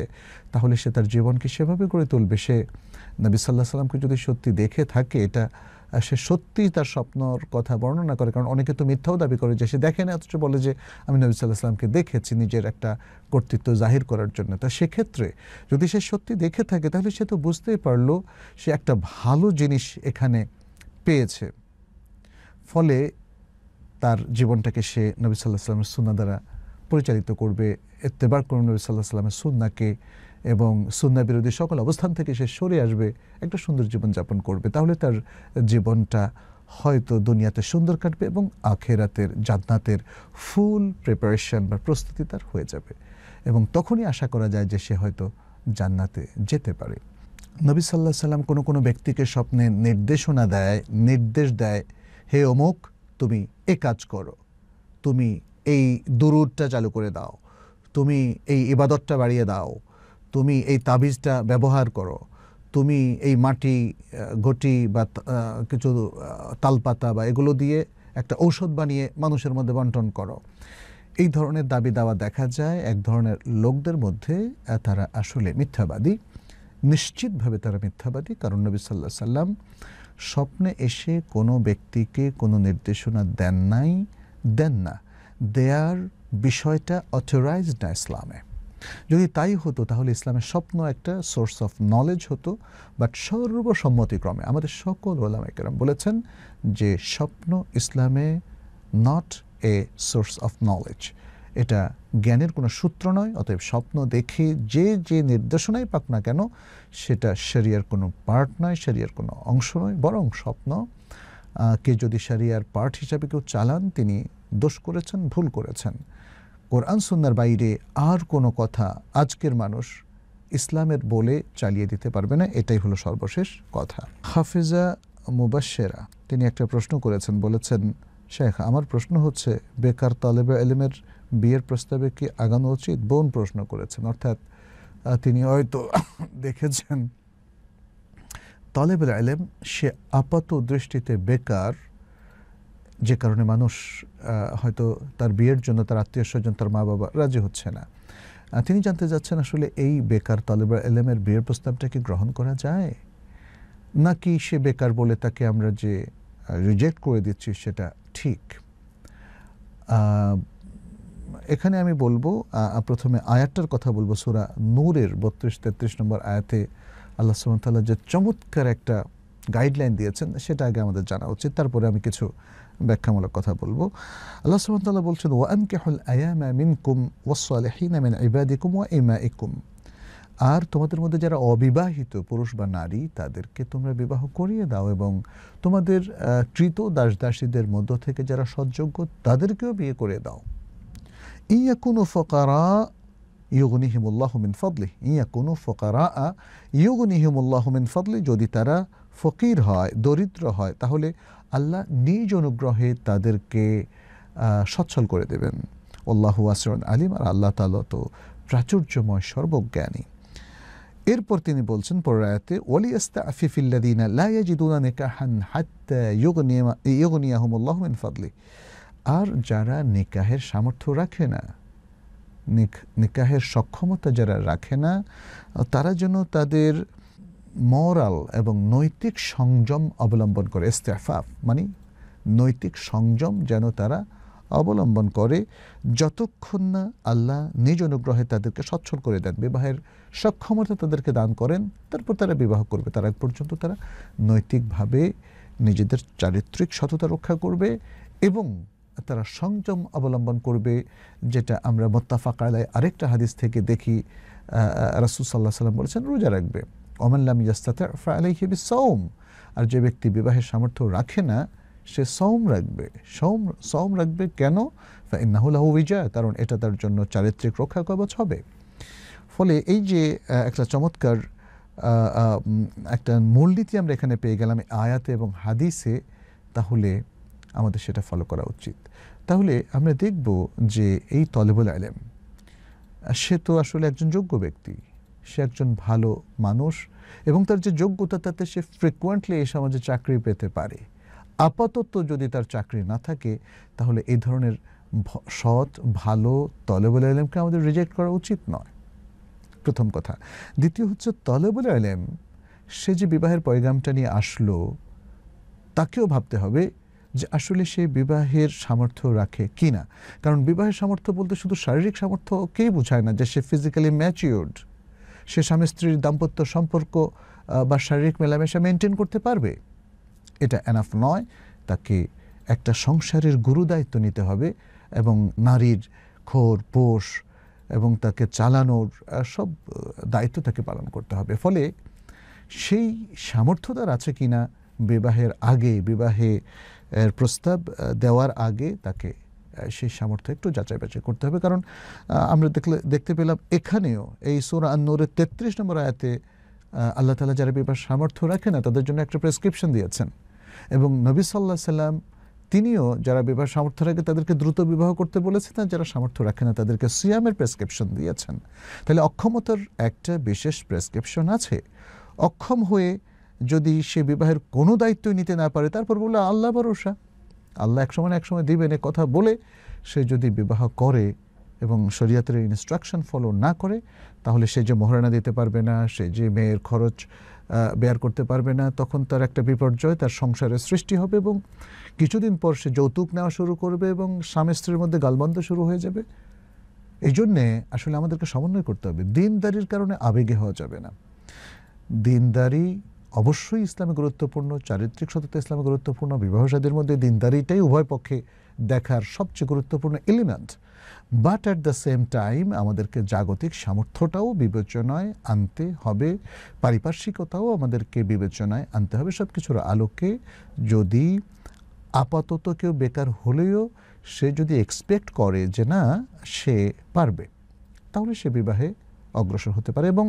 তাহলে সে তার জীবনকে সেভাবে গড়ে তুলবে সে নবী সাল্লাহ সাল্লামকে যদি সত্যি দেখে থাকে এটা সে সত্যিই তার স্বপ্নর কথা বর্ণনা করে কারণ অনেকে তো মিথ্যাও দাবি করে যে সে দেখে না অথচ বলে যে আমি নবী সাল্লাহামকে দেখেছি নিজের একটা কর্তৃত্ব জাহির করার জন্য তা সেক্ষেত্রে যদি সে সত্যি দেখে থাকে তাহলে সে তো বুঝতেই পারলো সে একটা ভালো জিনিস এখানে পেয়েছে ফলে তার জীবনটাকে সে নবী সাল্লাহ সাল্লামের সুন্না দ্বারা পরিচালিত করবে এতেবার করুন নবী সাল্লাহ সাল্লামের সুন্নাকে এবং সুন্না বিরোধী সকল অবস্থান থেকে সে সরে আসবে একটা সুন্দর জীবন যাপন করবে তাহলে তার জীবনটা হয়তো দুনিয়াতে সুন্দর কাটবে এবং আখেরাতের জান্নাতের ফুল প্রিপারেশন বা প্রস্তুতি তার হয়ে যাবে এবং তখনই আশা করা যায় যে সে হয়তো জান্নাতে যেতে পারে নবী সাল্লাহ সাল্লাম কোনো কোনো ব্যক্তিকে স্বপ্নে নির্দেশনা দেয় নির্দেশ দেয় হে অমুক তুমি এ কাজ করো তুমি এই দুরুদটা চালু করে দাও তুমি এই ইবাদতটা বাড়িয়ে দাও তুমি এই তাবিজটা ব্যবহার করো তুমি এই মাটি গটি বা কিছু তালপাতা বা এগুলো দিয়ে একটা ঔষধ বানিয়ে মানুষের মধ্যে বন্টন করো এই ধরনের দাবি দাওয়া দেখা যায় এক ধরনের লোকদের মধ্যে তারা আসলে মিথ্যাবাদী নিশ্চিতভাবে তারা মিথ্যাবাদী কারণ নবী সাল্লাহ সাল্লাম স্বপ্নে এসে কোনো ব্যক্তিকে কোনো নির্দেশনা দেন নাই দেন না দেয়ার বিষয়টা অথরাইজড না ইসলামে যদি তাই হতো তাহলে ইসলামের স্বপ্ন একটা সোর্স অফ নলেজ হতো বাট সর্বসম্মতিক্রমে আমাদের সকল ওলামাইকেরাম বলেছেন যে স্বপ্ন ইসলামে not a source of knowledge এটা জ্ঞানের কোনো সূত্র নয় অতএব স্বপ্ন দেখে যে যে নির্দেশনাই পাক না কেন সেটা শরিয়ার কোনো পার্ট নয় শরিয়ার কোনো অংশ নয় বরং স্বপ্ন কে যদি শরিয়ার পার্ট হিসাবে কেউ চালান তিনি দোষ করেছেন ভুল করেছেন কোরআন সন্ন্যার বাইরে আর কোনো কথা আজকের মানুষ ইসলামের বলে চালিয়ে দিতে পারবে না এটাই হলো সর্বশেষ কথা হাফিজা মুবাশেরা তিনি একটা প্রশ্ন করেছেন বলেছেন শেখ আমার প্রশ্ন হচ্ছে বেকার তালেবে এলিমের বিয়ের প্রস্তাবে কি আগানো উচিত বোন প্রশ্ন করেছেন অর্থাৎ তিনি হয়তো দেখেছেন তালেবের আলেম সে আপাত দৃষ্টিতে বেকার যে কারণে মানুষ হয়তো তার বিয়ের জন্য তার আত্মীয় স্বজন তার মা বাবা রাজি হচ্ছে না তিনি জানতে যাচ্ছেন আসলে এই বেকার তালেবা এলেমের বিয়ের প্রস্তাবটা কি গ্রহণ করা যায় নাকি সে বেকার বলে তাকে আমরা যে রিজেক্ট করে দিচ্ছি সেটা ঠিক এখানে আমি বলবো প্রথমে আয়াতটার কথা বলবো সুরা নূরের বত্রিশ তেত্রিশ নম্বর আয়াতে আল্লাহ সুমতাল্লাহ যে চমৎকার একটা গাইডলাইন দিয়েছেন সেটা আগে আমাদের জানা উচিত তারপরে আমি কিছু ব্যাখ্যামূলক কথা বলবো আল্লাহ সুবাহতাল্লাহ বলছেন ওয়ান কেহল আয়ামা মিন কুম ওয়াসালেহীন মিন ইবাদিকুম ও এমা ইকুম আর তোমাদের মধ্যে যারা অবিবাহিত পুরুষ বা নারী তাদেরকে তোমরা বিবাহ করিয়ে দাও এবং তোমাদের কৃত দাসীদের মধ্য থেকে যারা সৎযোগ্য তাদেরকেও বিয়ে করে দাও ইয়া কোনো ফকারা ইয়গুনিহিমুল্লাহ মিন ফদলি ইয়া কোনো ফকারা ইয়গুনিহিমুল্লাহ মিন ফদলি যদি তারা ফকির হয় দরিদ্র হয় তাহলে আল্লাহ নিজ অনুগ্রহে তাদেরকে সচ্ছল করে দেবেন আল্লাহ আসরান আলিম আর আল্লাহ তাল তো প্রাচুর্যময় সর্বজ্ঞানী এরপর তিনি বলছেন পরায়াতে ওয়ালি আস্তা লাইয়াজিদুনা ফাদলি আর যারা নিকাহের সামর্থ্য রাখে না নিকাহের সক্ষমতা যারা রাখে না তারা যেন তাদের মরাল এবং নৈতিক সংযম অবলম্বন করে ইস্তেফাফ মানে নৈতিক সংযম যেন তারা অবলম্বন করে যতক্ষণ না আল্লাহ নিজ অনুগ্রহে তাদেরকে সচ্ছল করে দেন বিবাহের সক্ষমতা তাদেরকে দান করেন তারপর তারা বিবাহ করবে তার আগ পর্যন্ত তারা নৈতিকভাবে নিজেদের চারিত্রিক সততা রক্ষা করবে এবং তারা সংযম অবলম্বন করবে যেটা আমরা মোত্তাফাক আলায় আরেকটা হাদিস থেকে দেখি রাসুল সাল্লাহ সাল্লাম বলেছেন রোজা রাখবে অমাল্লাম ইয়াস্তাতে ফালাইহি আর যে ব্যক্তি বিবাহের সামর্থ্য রাখে না সে সৌম রাখবে সৌম সৌম রাখবে কেন ইন্নাহুল্লাহ বিজয় কারণ এটা তার জন্য চারিত্রিক রক্ষা কবচ হবে ফলে এই যে একটা চমৎকার একটা মূলনীতি আমরা এখানে পেয়ে গেলাম আয়াতে এবং হাদিসে তাহলে আমাদের সেটা ফলো করা উচিত তাহলে আমরা দেখব যে এই তলেবুল আলেম সে তো আসলে একজন যোগ্য ব্যক্তি সে একজন ভালো মানুষ এবং তার যে যোগ্যতা তাতে সে ফ্রিকুয়েন্টলি এই সমাজে চাকরি পেতে পারে আপাতত যদি তার চাকরি না থাকে তাহলে এই ধরনের সৎ ভালো তলেবল আলেমকে আমাদের রিজেক্ট করা উচিত নয় প্রথম কথা দ্বিতীয় হচ্ছে তলেবল আলেম সে যে বিবাহের পয়গামটা নিয়ে আসলো তাকেও ভাবতে হবে যে আসলে সে বিবাহের সামর্থ্য রাখে কি না কারণ বিবাহের সামর্থ্য বলতে শুধু শারীরিক সামর্থ্যকেই বোঝায় না যে সে ফিজিক্যালি ম্যাচিওর্ড সে স্বামী স্ত্রীর দাম্পত্য সম্পর্ক বা শারীরিক মেলামেশা মেনটেন করতে পারবে এটা এনাফ নয় তাকে একটা সংসারের গুরু দায়িত্ব নিতে হবে এবং নারীর খোর পোষ এবং তাকে চালানোর সব দায়িত্ব তাকে পালন করতে হবে ফলে সেই সামর্থ্য তার আছে কি না বিবাহের আগে বিবাহে প্রস্তাব দেওয়ার আগে তাকে সেই সামর্থ্য একটু যাচাই বাছাই করতে হবে কারণ আমরা দেখলে দেখতে পেলাম এখানেও এই সোরা আন্নুরের তেত্রিশ নম্বর আয়াতে আল্লাহ তালা যারা বিবাহ সামর্থ্য রাখে না তাদের জন্য একটা প্রেসক্রিপশন দিয়েছেন এবং নবী সাল্লাহ সাল্লাম তিনিও যারা বিবাহ সামর্থ্য রাখে তাদেরকে দ্রুত বিবাহ করতে বলেছেন আর যারা সামর্থ্য রাখে না তাদেরকে সিয়ামের প্রেসক্রিপশন দিয়েছেন তাহলে অক্ষমতার একটা বিশেষ প্রেসক্রিপশন আছে অক্ষম হয়ে যদি সে বিবাহের কোনো দায়িত্বই নিতে না পারে তারপর বললো আল্লাহ ভরসা আল্লাহ এক সময় এক সময় দিবেন এ কথা বলে সে যদি বিবাহ করে এবং শরীয়তের ইনস্ট্রাকশন ফলো না করে তাহলে সে যে মহারণা দিতে পারবে না সে যে মেয়ের খরচ বেয়ার করতে পারবে না তখন তার একটা বিপর্যয় তার সংসারের সৃষ্টি হবে এবং কিছুদিন পর সে যৌতুক নেওয়া শুরু করবে এবং স্বামী স্ত্রীর মধ্যে গালবন্ধ শুরু হয়ে যাবে এই জন্যে আসলে আমাদেরকে সমন্বয় করতে হবে দিনদারির কারণে আবেগে হওয়া যাবে না দিনদারি অবশ্যই ইসলামে গুরুত্বপূর্ণ চারিত্রিক সততা ইসলামে গুরুত্বপূর্ণ বিবাহসাদের মধ্যে দিনদারিটাই উভয় পক্ষে দেখার সবচেয়ে গুরুত্বপূর্ণ element but at the same time আমাদেরকে জাগতিক সামর্থ্যটাও বিবেচনায় আনতে হবে পারিপার্শ্বিকতাও আমাদেরকে বিবেচনায় আনতে হবে সব কিছুর আলোকে যদি আপাতত কেউ বেকার হলেও সে যদি এক্সপেক্ট করে যে না সে পারবে তাহলে সে বিবাহে অগ্রসর হতে পারে এবং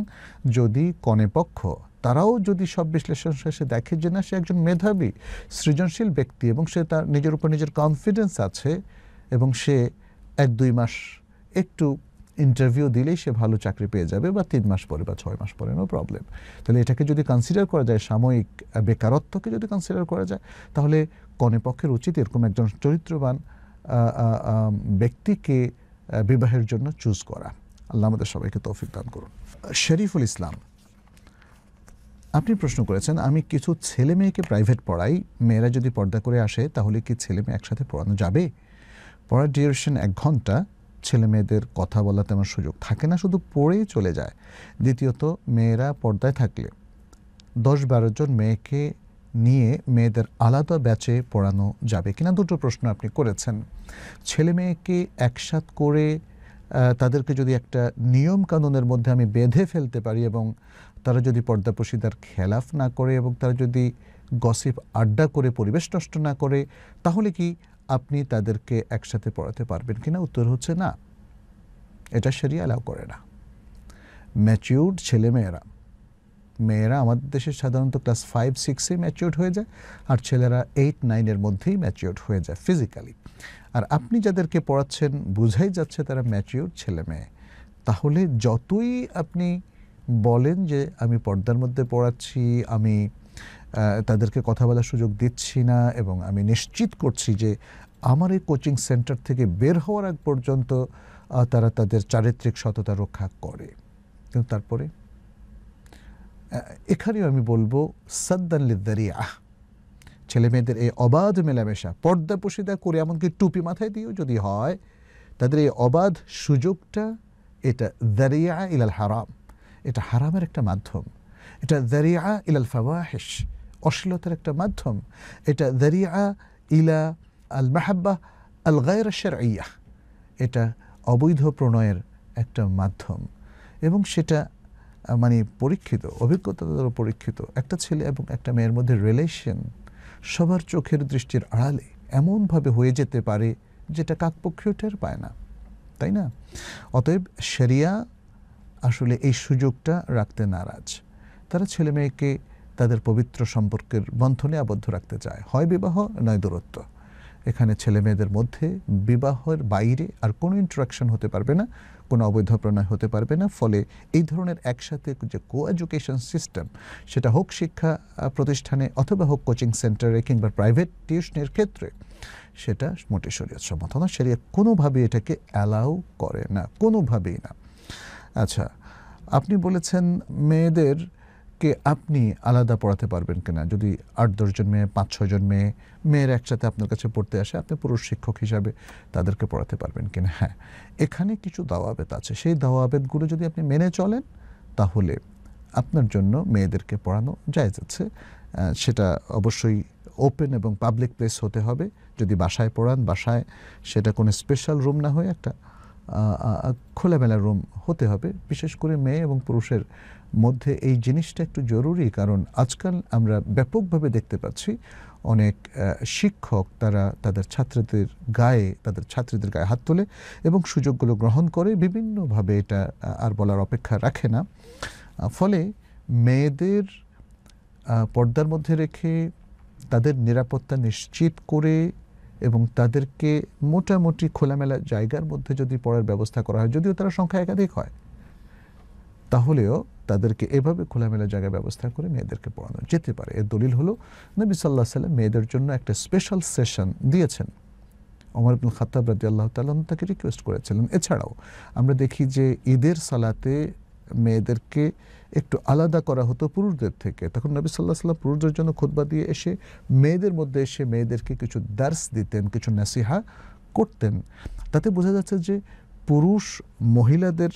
যদি কনে পক্ষ তারাও যদি সব বিশ্লেষণ শেষে দেখে যে না সে একজন মেধাবী সৃজনশীল ব্যক্তি এবং সে তার নিজের উপর নিজের কনফিডেন্স আছে এবং সে এক দুই মাস একটু ইন্টারভিউ দিলেই সে ভালো চাকরি পেয়ে যাবে বা তিন মাস পরে বা ছয় মাস পরে নো প্রবলেম তাহলে এটাকে যদি কনসিডার করা যায় সাময়িক বেকারত্বকে যদি কনসিডার করা যায় তাহলে কনে পক্ষের উচিত এরকম একজন চরিত্রবান ব্যক্তিকে বিবাহের জন্য চুজ করা আল্লাহ আমাদের সবাইকে তৌফিক দান করুন শরীফুল ইসলাম আপনি প্রশ্ন করেছেন আমি কিছু ছেলে মেয়েকে প্রাইভেট পড়াই মেয়েরা যদি পর্দা করে আসে তাহলে কি ছেলে মেয়ে একসাথে পড়ানো যাবে পড়ার ডিউরেশন এক ঘন্টা ছেলে মেয়েদের কথা বলা তেমন সুযোগ থাকে না শুধু পড়েই চলে যায় দ্বিতীয়ত মেয়েরা পর্দায় থাকলে দশ বারো জন মেয়েকে নিয়ে মেয়েদের আলাদা ব্যাচে পড়ানো যাবে কিনা দুটো প্রশ্ন আপনি করেছেন ছেলে মেয়েকে একসাথ করে তাদেরকে যদি একটা নিয়ম কানুনের মধ্যে আমি বেঁধে ফেলতে পারি এবং তারা যদি পর্দাপোশিদার খেলাফ না করে এবং তারা যদি গসিপ আড্ডা করে পরিবেশ নষ্ট না করে তাহলে কি আপনি তাদেরকে একসাথে পড়াতে পারবেন কিনা উত্তর হচ্ছে না এটা সেরিয়া অ্যালাউ করে না ম্যাচিউর্ড ছেলেমেয়েরা মেয়েরা আমাদের দেশে সাধারণত ক্লাস ফাইভ সিক্সে ম্যাচিউর্ড হয়ে যায় আর ছেলেরা এইট নাইনের মধ্যেই ম্যাচিউর্ড হয়ে যায় ফিজিক্যালি আর আপনি যাদেরকে পড়াচ্ছেন বুঝাই যাচ্ছে তারা ম্যাচিউর ছেলে মেয়ে তাহলে যতই আপনি বলেন যে আমি পর্দার মধ্যে পড়াচ্ছি আমি তাদেরকে কথা বলার সুযোগ দিচ্ছি না এবং আমি নিশ্চিত করছি যে আমার এই কোচিং সেন্টার থেকে বের হওয়ার আগ পর্যন্ত তারা তাদের চারিত্রিক সততা রক্ষা করে কিন্তু তারপরে এখানেও আমি বলবো সদ্দানলিদ্দারিয়া ছেলে মেয়েদের এই অবাধ মেলামেশা পর্দা পোশিদা করে এমনকি টুপি মাথায় দিয়েও যদি হয় তাদের এই অবাধ সুযোগটা এটা দারিয়া ইলাল হারাম এটা হারামের একটা মাধ্যম এটা দারিয়া ইলাল ফাওয়াহিস অশ্লীলতার একটা মাধ্যম এটা দারিয়া ইলা আল মাহাব্বা আল গায়ের শের ইয়া এটা অবৈধ প্রণয়ের একটা মাধ্যম এবং সেটা মানে পরীক্ষিত অভিজ্ঞতা দ্বারা পরীক্ষিত একটা ছেলে এবং একটা মেয়ের মধ্যে রিলেশন সবার চোখের দৃষ্টির আড়ালে এমনভাবে হয়ে যেতে পারে যেটা কাকপক্ষীয় টের পায় না তাই না অতএব সেরিয়া আসলে এই সুযোগটা রাখতে নারাজ তারা ছেলে মেয়েকে তাদের পবিত্র সম্পর্কের বন্ধনে আবদ্ধ রাখতে চায় হয় বিবাহ নয় দূরত্ব এখানে ছেলে মেয়েদের মধ্যে বিবাহের বাইরে আর কোনো ইন্টারাকশন হতে পারবে না কোনো অবৈধ প্রণয় হতে পারবে না ফলে এই ধরনের একসাথে যে কো এডুকেশন সিস্টেম সেটা হোক শিক্ষা প্রতিষ্ঠানে অথবা হোক কোচিং সেন্টারে কিংবা প্রাইভেট টিউশনের ক্ষেত্রে সেটা মোটে শরীয় সম্মত না সেটা কোনোভাবে এটাকে অ্যালাউ করে না কোনোভাবেই না আচ্ছা আপনি বলেছেন মেয়েদের কে আপনি আলাদা পড়াতে পারবেন কিনা যদি আট দশজন মেয়ে পাঁচ ছজন মেয়ে মেয়ের একসাথে আপনার কাছে পড়তে আসে আপনি পুরুষ শিক্ষক হিসাবে তাদেরকে পড়াতে পারবেন কিনা হ্যাঁ এখানে কিছু দাওয়াবেদ আছে সেই দাওয়াবেদগুলো যদি আপনি মেনে চলেন তাহলে আপনার জন্য মেয়েদেরকে পড়ানো যায় যাচ্ছে সেটা অবশ্যই ওপেন এবং পাবলিক প্লেস হতে হবে যদি বাসায় পড়ান বাসায় সেটা কোনো স্পেশাল রুম না হয়ে একটা খোলামেলা রুম হতে হবে বিশেষ করে মেয়ে এবং পুরুষের মধ্যে এই জিনিসটা একটু জরুরি কারণ আজকাল আমরা ব্যাপকভাবে দেখতে পাচ্ছি অনেক শিক্ষক তারা তাদের ছাত্রদের গায়ে তাদের ছাত্রীদের গায়ে হাত তোলে এবং সুযোগগুলো গ্রহণ করে বিভিন্নভাবে এটা আর বলার অপেক্ষা রাখে না ফলে মেয়েদের পর্দার মধ্যে রেখে তাদের নিরাপত্তা নিশ্চিত করে এবং তাদেরকে মোটামুটি খোলামেলা জায়গার মধ্যে যদি পড়ার ব্যবস্থা করা হয় যদিও তারা সংখ্যা একাধিক হয় তাহলেও তাদেরকে এভাবে খোলামেলা জায়গা ব্যবস্থা করে মেয়েদেরকে পড়ানো যেতে পারে এর দলিল হলো নবী সাল্লাহ সাল্লাম মেয়েদের জন্য একটা স্পেশাল সেশন দিয়েছেন অমর আব্দুল খাতাব রাজি আল্লাহ তালন তাকে রিকোয়েস্ট করেছিলেন এছাড়াও আমরা দেখি যে ঈদের সালাতে মেয়েদেরকে একটু আলাদা করা হতো পুরুষদের থেকে তখন নবী সাল্লাহ সাল্লাম পুরুষদের জন্য খুদ্া দিয়ে এসে মেয়েদের মধ্যে এসে মেয়েদেরকে কিছু দার্স দিতেন কিছু নাসিহা করতেন তাতে বোঝা যাচ্ছে যে পুরুষ মহিলাদের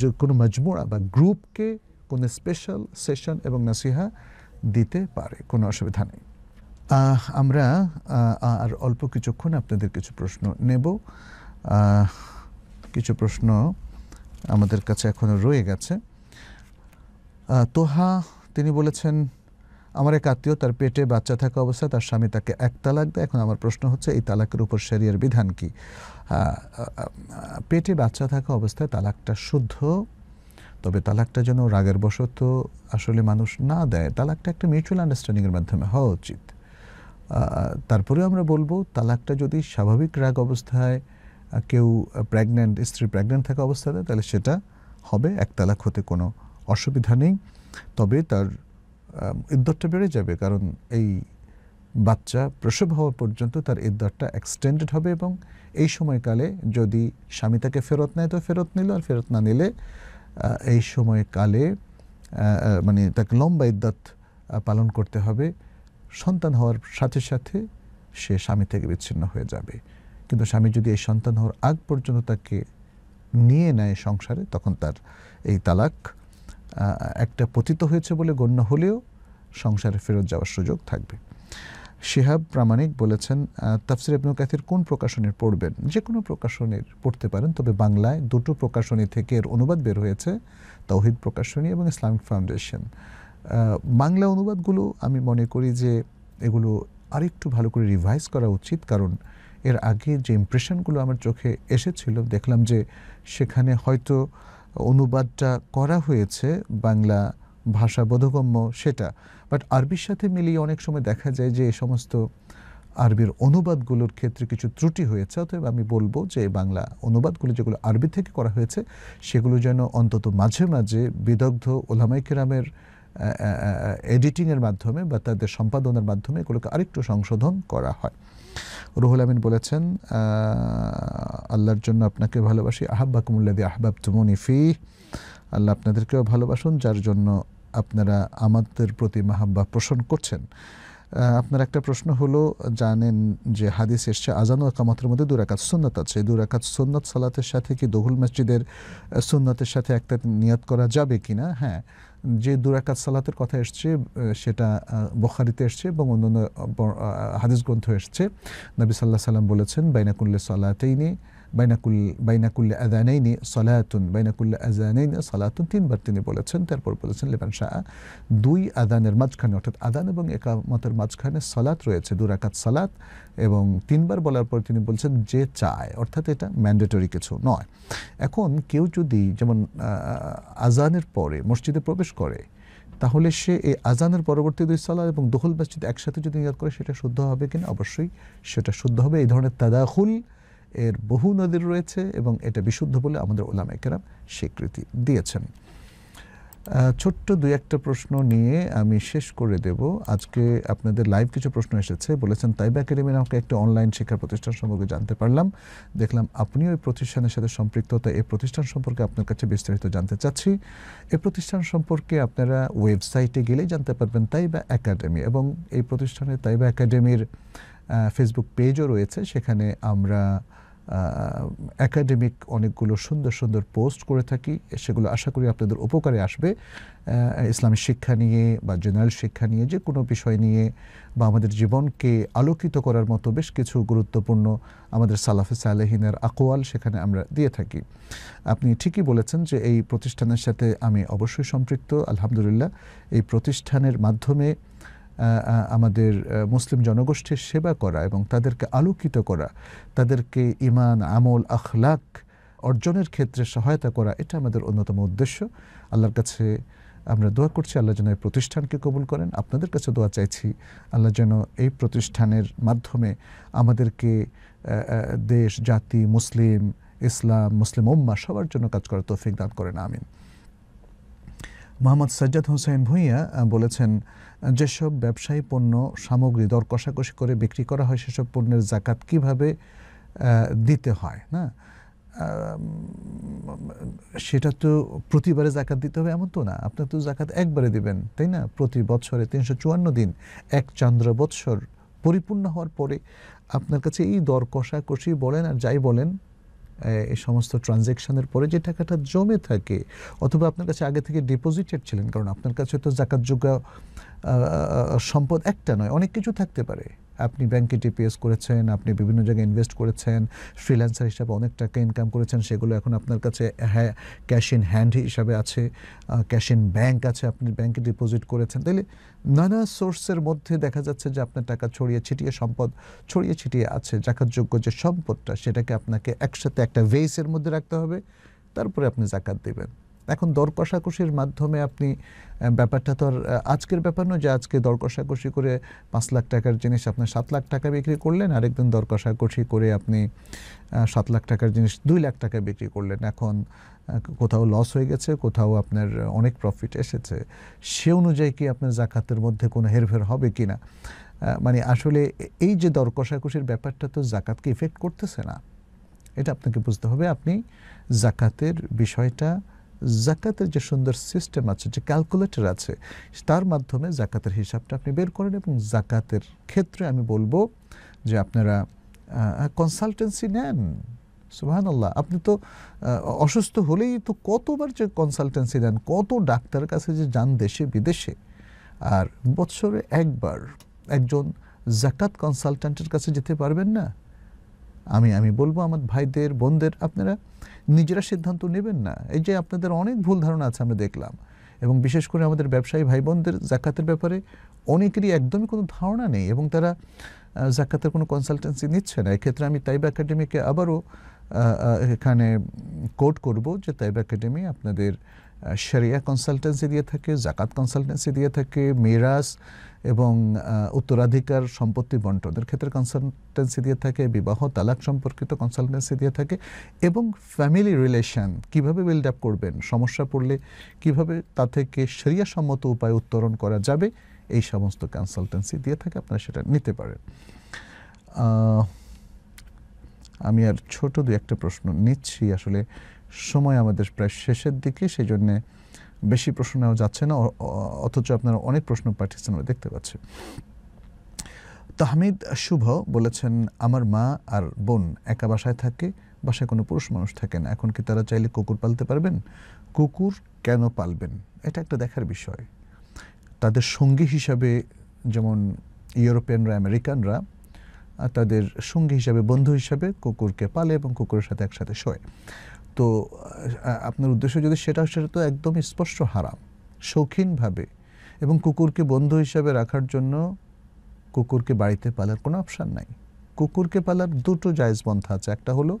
যে কোনো মজমুড়া বা গ্রুপকে কোনো স্পেশাল সেশন এবং নাসিহা দিতে পারে কোনো অসুবিধা নেই আমরা আর অল্প কিছুক্ষণ আপনাদের কিছু প্রশ্ন নেব কিছু প্রশ্ন আমাদের কাছে এখনও রয়ে গেছে তোহা তিনি বলেছেন আমার এক আত্মীয় তার পেটে বাচ্চা থাকা অবস্থায় তার স্বামী তাকে এক তালাক দেয় এখন আমার প্রশ্ন হচ্ছে এই তালাকের উপর শরিয়ার বিধান কি পেটে বাচ্চা থাকা অবস্থায় তালাকটা শুদ্ধ তবে তালাকটা যেন রাগের বশত আসলে মানুষ না দেয় তালাকটা একটা মিউচুয়াল আন্ডারস্ট্যান্ডিংয়ের মাধ্যমে হওয়া উচিত তারপরেও আমরা বলবো তালাকটা যদি স্বাভাবিক রাগ অবস্থায় কেউ প্রেগনেন্ট স্ত্রী প্রেগনেন্ট থাকা অবস্থাতে তাহলে সেটা হবে এক তালাক হতে কোনো অসুবিধা নেই তবে তার ইদ্দরটা বেড়ে যাবে কারণ এই বাচ্চা প্রসব হওয়া পর্যন্ত তার ইদ্দরটা এক্সটেন্ডেড হবে এবং এই সময়কালে যদি স্বামী তাকে ফেরত নেয় তো ফেরত নিল আর ফেরত না নিলে এই সময়কালে মানে তাকে লম্বা ইদ্যত পালন করতে হবে সন্তান হওয়ার সাথে সাথে সে স্বামী থেকে বিচ্ছিন্ন হয়ে যাবে কিন্তু স্বামী যদি এই সন্তান হওয়ার আগ পর্যন্ত তাকে নিয়ে নেয় সংসারে তখন তার এই তালাক একটা পতিত হয়েছে বলে গণ্য হলেও সংসারে ফেরত যাওয়ার সুযোগ থাকবে শিহাব প্রামাণিক বলেছেন তাফসির ইবনু কাথির কোন প্রকাশনের পড়বেন যে কোনো প্রকাশনের পড়তে পারেন তবে বাংলায় দুটো প্রকাশনী থেকে এর অনুবাদ বের হয়েছে তৌহিদ প্রকাশনী এবং ইসলামিক ফাউন্ডেশন বাংলা অনুবাদগুলো আমি মনে করি যে এগুলো আরেকটু ভালো করে রিভাইজ করা উচিত কারণ এর আগে যে ইমপ্রেশনগুলো আমার চোখে এসেছিল দেখলাম যে সেখানে হয়তো অনুবাদটা করা হয়েছে বাংলা ভাষা বোধগম্য সেটা বাট আরবির সাথে মিলিয়ে অনেক সময় দেখা যায় যে এ সমস্ত আরবির অনুবাদগুলোর ক্ষেত্রে কিছু ত্রুটি হয়েছে অতএব আমি বলবো যে বাংলা অনুবাদগুলো যেগুলো আরবি থেকে করা হয়েছে সেগুলো যেন অন্তত মাঝে মাঝে বিদগ্ধ ওলামাই এডিটিংয়ের মাধ্যমে বা তাদের সম্পাদনার মাধ্যমে এগুলোকে আরেকটু সংশোধন করা হয় রুহুল আমিন বলেছেন আল্লাহর জন্য আপনাকে ভালোবাসি আহাব্বা কুমুল্লাদি আহবাব তুমনি ফি আল্লাহ আপনাদেরকেও ভালোবাসুন যার জন্য আপনারা আমাদের প্রতি মাহাব্বা পোষণ করছেন আপনার একটা প্রশ্ন হলো জানেন যে হাদিস এসছে আজান ও কামাতের মধ্যে দুরাকাত সুন্নত আছে দুরাকাত সুন্নত সালাতের সাথে কি দহুল মসজিদের সুন্নতের সাথে একটা নিয়াত করা যাবে কি না হ্যাঁ যে দুরাকাত সালাতের কথা এসছে সেটা বখারিতে এসছে এবং অন্যান্য হাদিস গ্রন্থ এসছে নবী সাল্লাহ সাল্লাম বলেছেন বাইনাকুল্লে সালাতেইনি বাইনাকুল বাইনাকুল্ল আজানাইনি সলাতুন বাইনাকুল্ল আজানাইনি সলাতুন তিনবার তিনি বলেছেন তারপর বলেছেন লেবান শাহ দুই আদানের মাঝখানে অর্থাৎ আদান এবং একামতের মাঝখানে সলাত রয়েছে দুরাকাত সালাত এবং তিনবার বলার পর তিনি বলছেন যে চায় অর্থাৎ এটা ম্যান্ডেটরি কিছু নয় এখন কেউ যদি যেমন আজানের পরে মসজিদে প্রবেশ করে তাহলে সে এই আজানের পরবর্তী দুই সালাদ এবং দোহল মসজিদ একসাথে যদি নিয়াদ করে সেটা শুদ্ধ হবে কিনা অবশ্যই সেটা শুদ্ধ হবে এই ধরনের তাদাহুল এর বহু নদীর রয়েছে এবং এটা বিশুদ্ধ বলে আমাদের ওলাম একেরাম স্বীকৃতি দিয়েছেন ছোট্ট দুই একটা প্রশ্ন নিয়ে আমি শেষ করে দেব আজকে আপনাদের লাইভ কিছু প্রশ্ন এসেছে বলেছেন তাইবা একাডেমি নামকে একটা অনলাইন শিক্ষা প্রতিষ্ঠান সম্পর্কে জানতে পারলাম দেখলাম আপনিও এই প্রতিষ্ঠানের সাথে সম্পৃক্ত তাই এই প্রতিষ্ঠান সম্পর্কে আপনার কাছে বিস্তারিত জানতে চাচ্ছি এই প্রতিষ্ঠান সম্পর্কে আপনারা ওয়েবসাইটে গেলেই জানতে পারবেন তাইবা একাডেমি এবং এই প্রতিষ্ঠানে তাইবা একাডেমির ফেসবুক পেজও রয়েছে সেখানে আমরা অ্যাকাডেমিক অনেকগুলো সুন্দর সুন্দর পোস্ট করে থাকি সেগুলো আশা করি আপনাদের উপকারে আসবে ইসলামী শিক্ষা নিয়ে বা জেনারেল শিক্ষা নিয়ে যে কোনো বিষয় নিয়ে বা আমাদের জীবনকে আলোকিত করার মতো বেশ কিছু গুরুত্বপূর্ণ আমাদের সালাফে সালেহিনের আকোয়াল সেখানে আমরা দিয়ে থাকি আপনি ঠিকই বলেছেন যে এই প্রতিষ্ঠানের সাথে আমি অবশ্যই সম্পৃক্ত আলহামদুলিল্লাহ এই প্রতিষ্ঠানের মাধ্যমে আমাদের মুসলিম জনগোষ্ঠীর সেবা করা এবং তাদেরকে আলোকিত করা তাদেরকে ইমান আমল আখলাক অর্জনের ক্ষেত্রে সহায়তা করা এটা আমাদের অন্যতম উদ্দেশ্য আল্লাহর কাছে আমরা দোয়া করছি আল্লাহ যেন এই প্রতিষ্ঠানকে কবুল করেন আপনাদের কাছে দোয়া চাইছি আল্লাহ যেন এই প্রতিষ্ঠানের মাধ্যমে আমাদেরকে দেশ জাতি মুসলিম ইসলাম মুসলিম উম্মা সবার জন্য কাজ করার তৌফিক দান করেন আমিন মোহাম্মদ সাজ্জাদ হোসেন ভূঁইয়া বলেছেন যেসব ব্যবসায়ী পণ্য সামগ্রী দর কষাকষি করে বিক্রি করা হয় সেসব পণ্যের জাকাত কিভাবে দিতে হয় না সেটা তো প্রতিবারে জাকাত দিতে হবে এমন তো না আপনার তো জাকাত একবারে দিবেন তাই না প্রতি বছরে তিনশো চুয়ান্ন দিন এক চান্দ্র বৎসর পরিপূর্ণ হওয়ার পরে আপনার কাছে এই দর কষাকষি বলেন আর যাই বলেন এই সমস্ত ট্রানজ্যাকশানের পরে যে টাকাটা জমে থাকে অথবা আপনার কাছে আগে থেকে ডিপোজিটেড ছিলেন কারণ আপনার কাছে তো জাকাতযোগ্য সম্পদ একটা নয় অনেক কিছু থাকতে পারে আপনি ব্যাংকে টিপিএস করেছেন আপনি বিভিন্ন জায়গায় ইনভেস্ট করেছেন ফ্রিল্যান্সার হিসাবে অনেক টাকা ইনকাম করেছেন সেগুলো এখন আপনার কাছে হ্যাঁ ক্যাশ ইন হ্যান্ড হিসাবে আছে ক্যাশ ইন ব্যাঙ্ক আছে আপনি ব্যাংকে ডিপোজিট করেছেন তাহলে নানা সোর্সের মধ্যে দেখা যাচ্ছে যে আপনার টাকা ছড়িয়ে ছিটিয়ে সম্পদ ছড়িয়ে ছিটিয়ে আছে যোগ্য যে সম্পদটা সেটাকে আপনাকে একসাথে একটা ভেইসের মধ্যে রাখতে হবে তারপরে আপনি জাকাত দেবেন এখন দর কষাকষির মাধ্যমে আপনি ব্যাপারটা তো আর আজকের ব্যাপার নয় যে আজকে দর কষাকষি করে পাঁচ লাখ টাকার জিনিস আপনি সাত লাখ টাকা বিক্রি করলেন আরেকদিন দর কষাকষি করে আপনি সাত লাখ টাকার জিনিস দুই লাখ টাকা বিক্রি করলেন এখন কোথাও লস হয়ে গেছে কোথাও আপনার অনেক প্রফিট এসেছে সে অনুযায়ী কি আপনার জাকাতের মধ্যে কোনো হেরফের হবে কি না মানে আসলে এই যে দর কষাকষির ব্যাপারটা তো জাকাতকে ইফেক্ট করতেছে না এটা আপনাকে বুঝতে হবে আপনি জাকাতের বিষয়টা জাকাতের যে সুন্দর সিস্টেম আছে যে ক্যালকুলেটর আছে তার মাধ্যমে জাকাতের হিসাবটা আপনি বের করেন এবং জাকাতের ক্ষেত্রে আমি বলবো যে আপনারা কনসালটেন্সি নেন আল্লাহ আপনি তো অসুস্থ হলেই তো কতবার যে কনসালটেন্সি নেন কত ডাক্তারের কাছে যে যান দেশে বিদেশে আর বছরে একবার একজন জাকাত কনসালটেন্টের কাছে যেতে পারবেন না আমি আমি বলবো আমার ভাইদের বোনদের আপনারা নিজেরা সিদ্ধান্ত নেবেন না এই যে আপনাদের অনেক ভুল ধারণা আছে আমরা দেখলাম এবং বিশেষ করে আমাদের ব্যবসায়ী ভাই বোনদের জাকাতের ব্যাপারে অনেকেরই একদমই কোনো ধারণা নেই এবং তারা জাকাতের কোনো কনসালটেন্সি নিচ্ছে না এক্ষেত্রে আমি তাইব একাডেমিকে আবারও এখানে কোট করব যে তাইব একাডেমি আপনাদের সেরিয়া কনসালটেন্সি দিয়ে থাকে জাকাত কনসালটেন্সি দিয়ে থাকে মেরাস এবং উত্তরাধিকার সম্পত্তি বন্টনের ক্ষেত্রে কনসালটেন্সি দিয়ে থাকে বিবাহ তালাক সম্পর্কিত কনসালটেন্সি দিয়ে থাকে এবং ফ্যামিলি রিলেশন কিভাবে বিল্ড আপ করবেন সমস্যা পড়লে কিভাবে তা থেকে সম্মত উপায় উত্তরণ করা যাবে এই সমস্ত কনসালটেন্সি দিয়ে থাকে আপনারা সেটা নিতে পারেন আমি আর ছোট দু একটা প্রশ্ন নিচ্ছি আসলে সময় আমাদের প্রায় শেষের দিকে সেই জন্যে বেশি প্রশ্ন নেওয়া যাচ্ছে না অথচ আপনারা অনেক প্রশ্ন পাঠিয়েছেন আমরা দেখতে পাচ্ছি তাহমিদ শুভ বলেছেন আমার মা আর বোন একা বাসায় থাকে বাসায় কোনো পুরুষ মানুষ থাকেন এখন কি তারা চাইলে কুকুর পালতে পারবেন কুকুর কেন পালবেন এটা একটা দেখার বিষয় তাদের সঙ্গী হিসাবে যেমন ইউরোপিয়ানরা আমেরিকানরা তাদের সঙ্গী হিসাবে বন্ধু হিসাবে কুকুরকে পালে এবং কুকুরের সাথে একসাথে শোয় তো আপনার উদ্দেশ্য যদি সেটা সেটা তো একদম স্পষ্ট হারাম শৌখিনভাবে এবং কুকুরকে বন্ধু হিসাবে রাখার জন্য কুকুরকে বাড়িতে পালার কোনো অপশান নাই কুকুরকে পালার দুটো জায়জ পন্থা আছে একটা হলো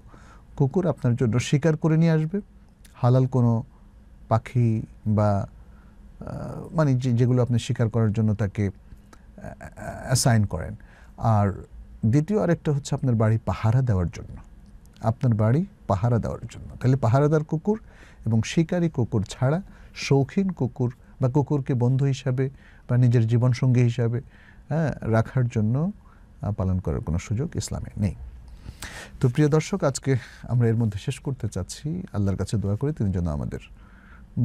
কুকুর আপনার জন্য শিকার করে নিয়ে আসবে হালাল কোনো পাখি বা মানে যেগুলো আপনি শিকার করার জন্য তাকে অ্যাসাইন করেন আর দ্বিতীয় আরেকটা হচ্ছে আপনার বাড়ি পাহারা দেওয়ার জন্য আপনার বাড়ি পাহারা দেওয়ার জন্য তাহলে পাহারাদার কুকুর এবং শিকারী কুকুর ছাড়া শৌখিন কুকুর বা কুকুরকে বন্ধু হিসাবে বা নিজের জীবনসঙ্গী হিসাবে হ্যাঁ রাখার জন্য পালন করার কোনো সুযোগ ইসলামে নেই তো প্রিয় দর্শক আজকে আমরা এর মধ্যে শেষ করতে চাচ্ছি আল্লাহর কাছে দোয়া করে তিনি যেন আমাদের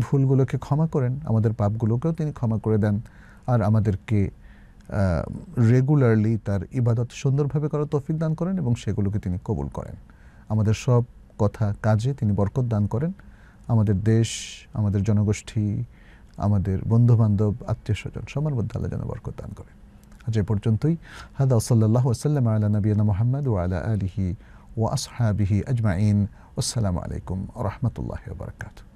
ভুলগুলোকে ক্ষমা করেন আমাদের পাপগুলোকেও তিনি ক্ষমা করে দেন আর আমাদেরকে রেগুলারলি তার ইবাদত সুন্দরভাবে করার তৌফিক দান করেন এবং সেগুলোকে তিনি কবুল করেন আমাদের সব কথা কাজে তিনি বরকত দান করেন আমাদের দেশ আমাদের জনগোষ্ঠী আমাদের বন্ধুবান্ধব আত্মীয় স্বজন সবার মধ্যে আল্লাহ যেন বরকত দান করেন আজ এ পর্যন্তই হাদা ওসল্লাহ ওসাল্লাম আল্লাহ নবীনা মোহাম্মদ ও আলা আলিহি ও আসহাবিহি আজমাইন আসসালামু আলাইকুম রহমতুল্লাহ বারকাতু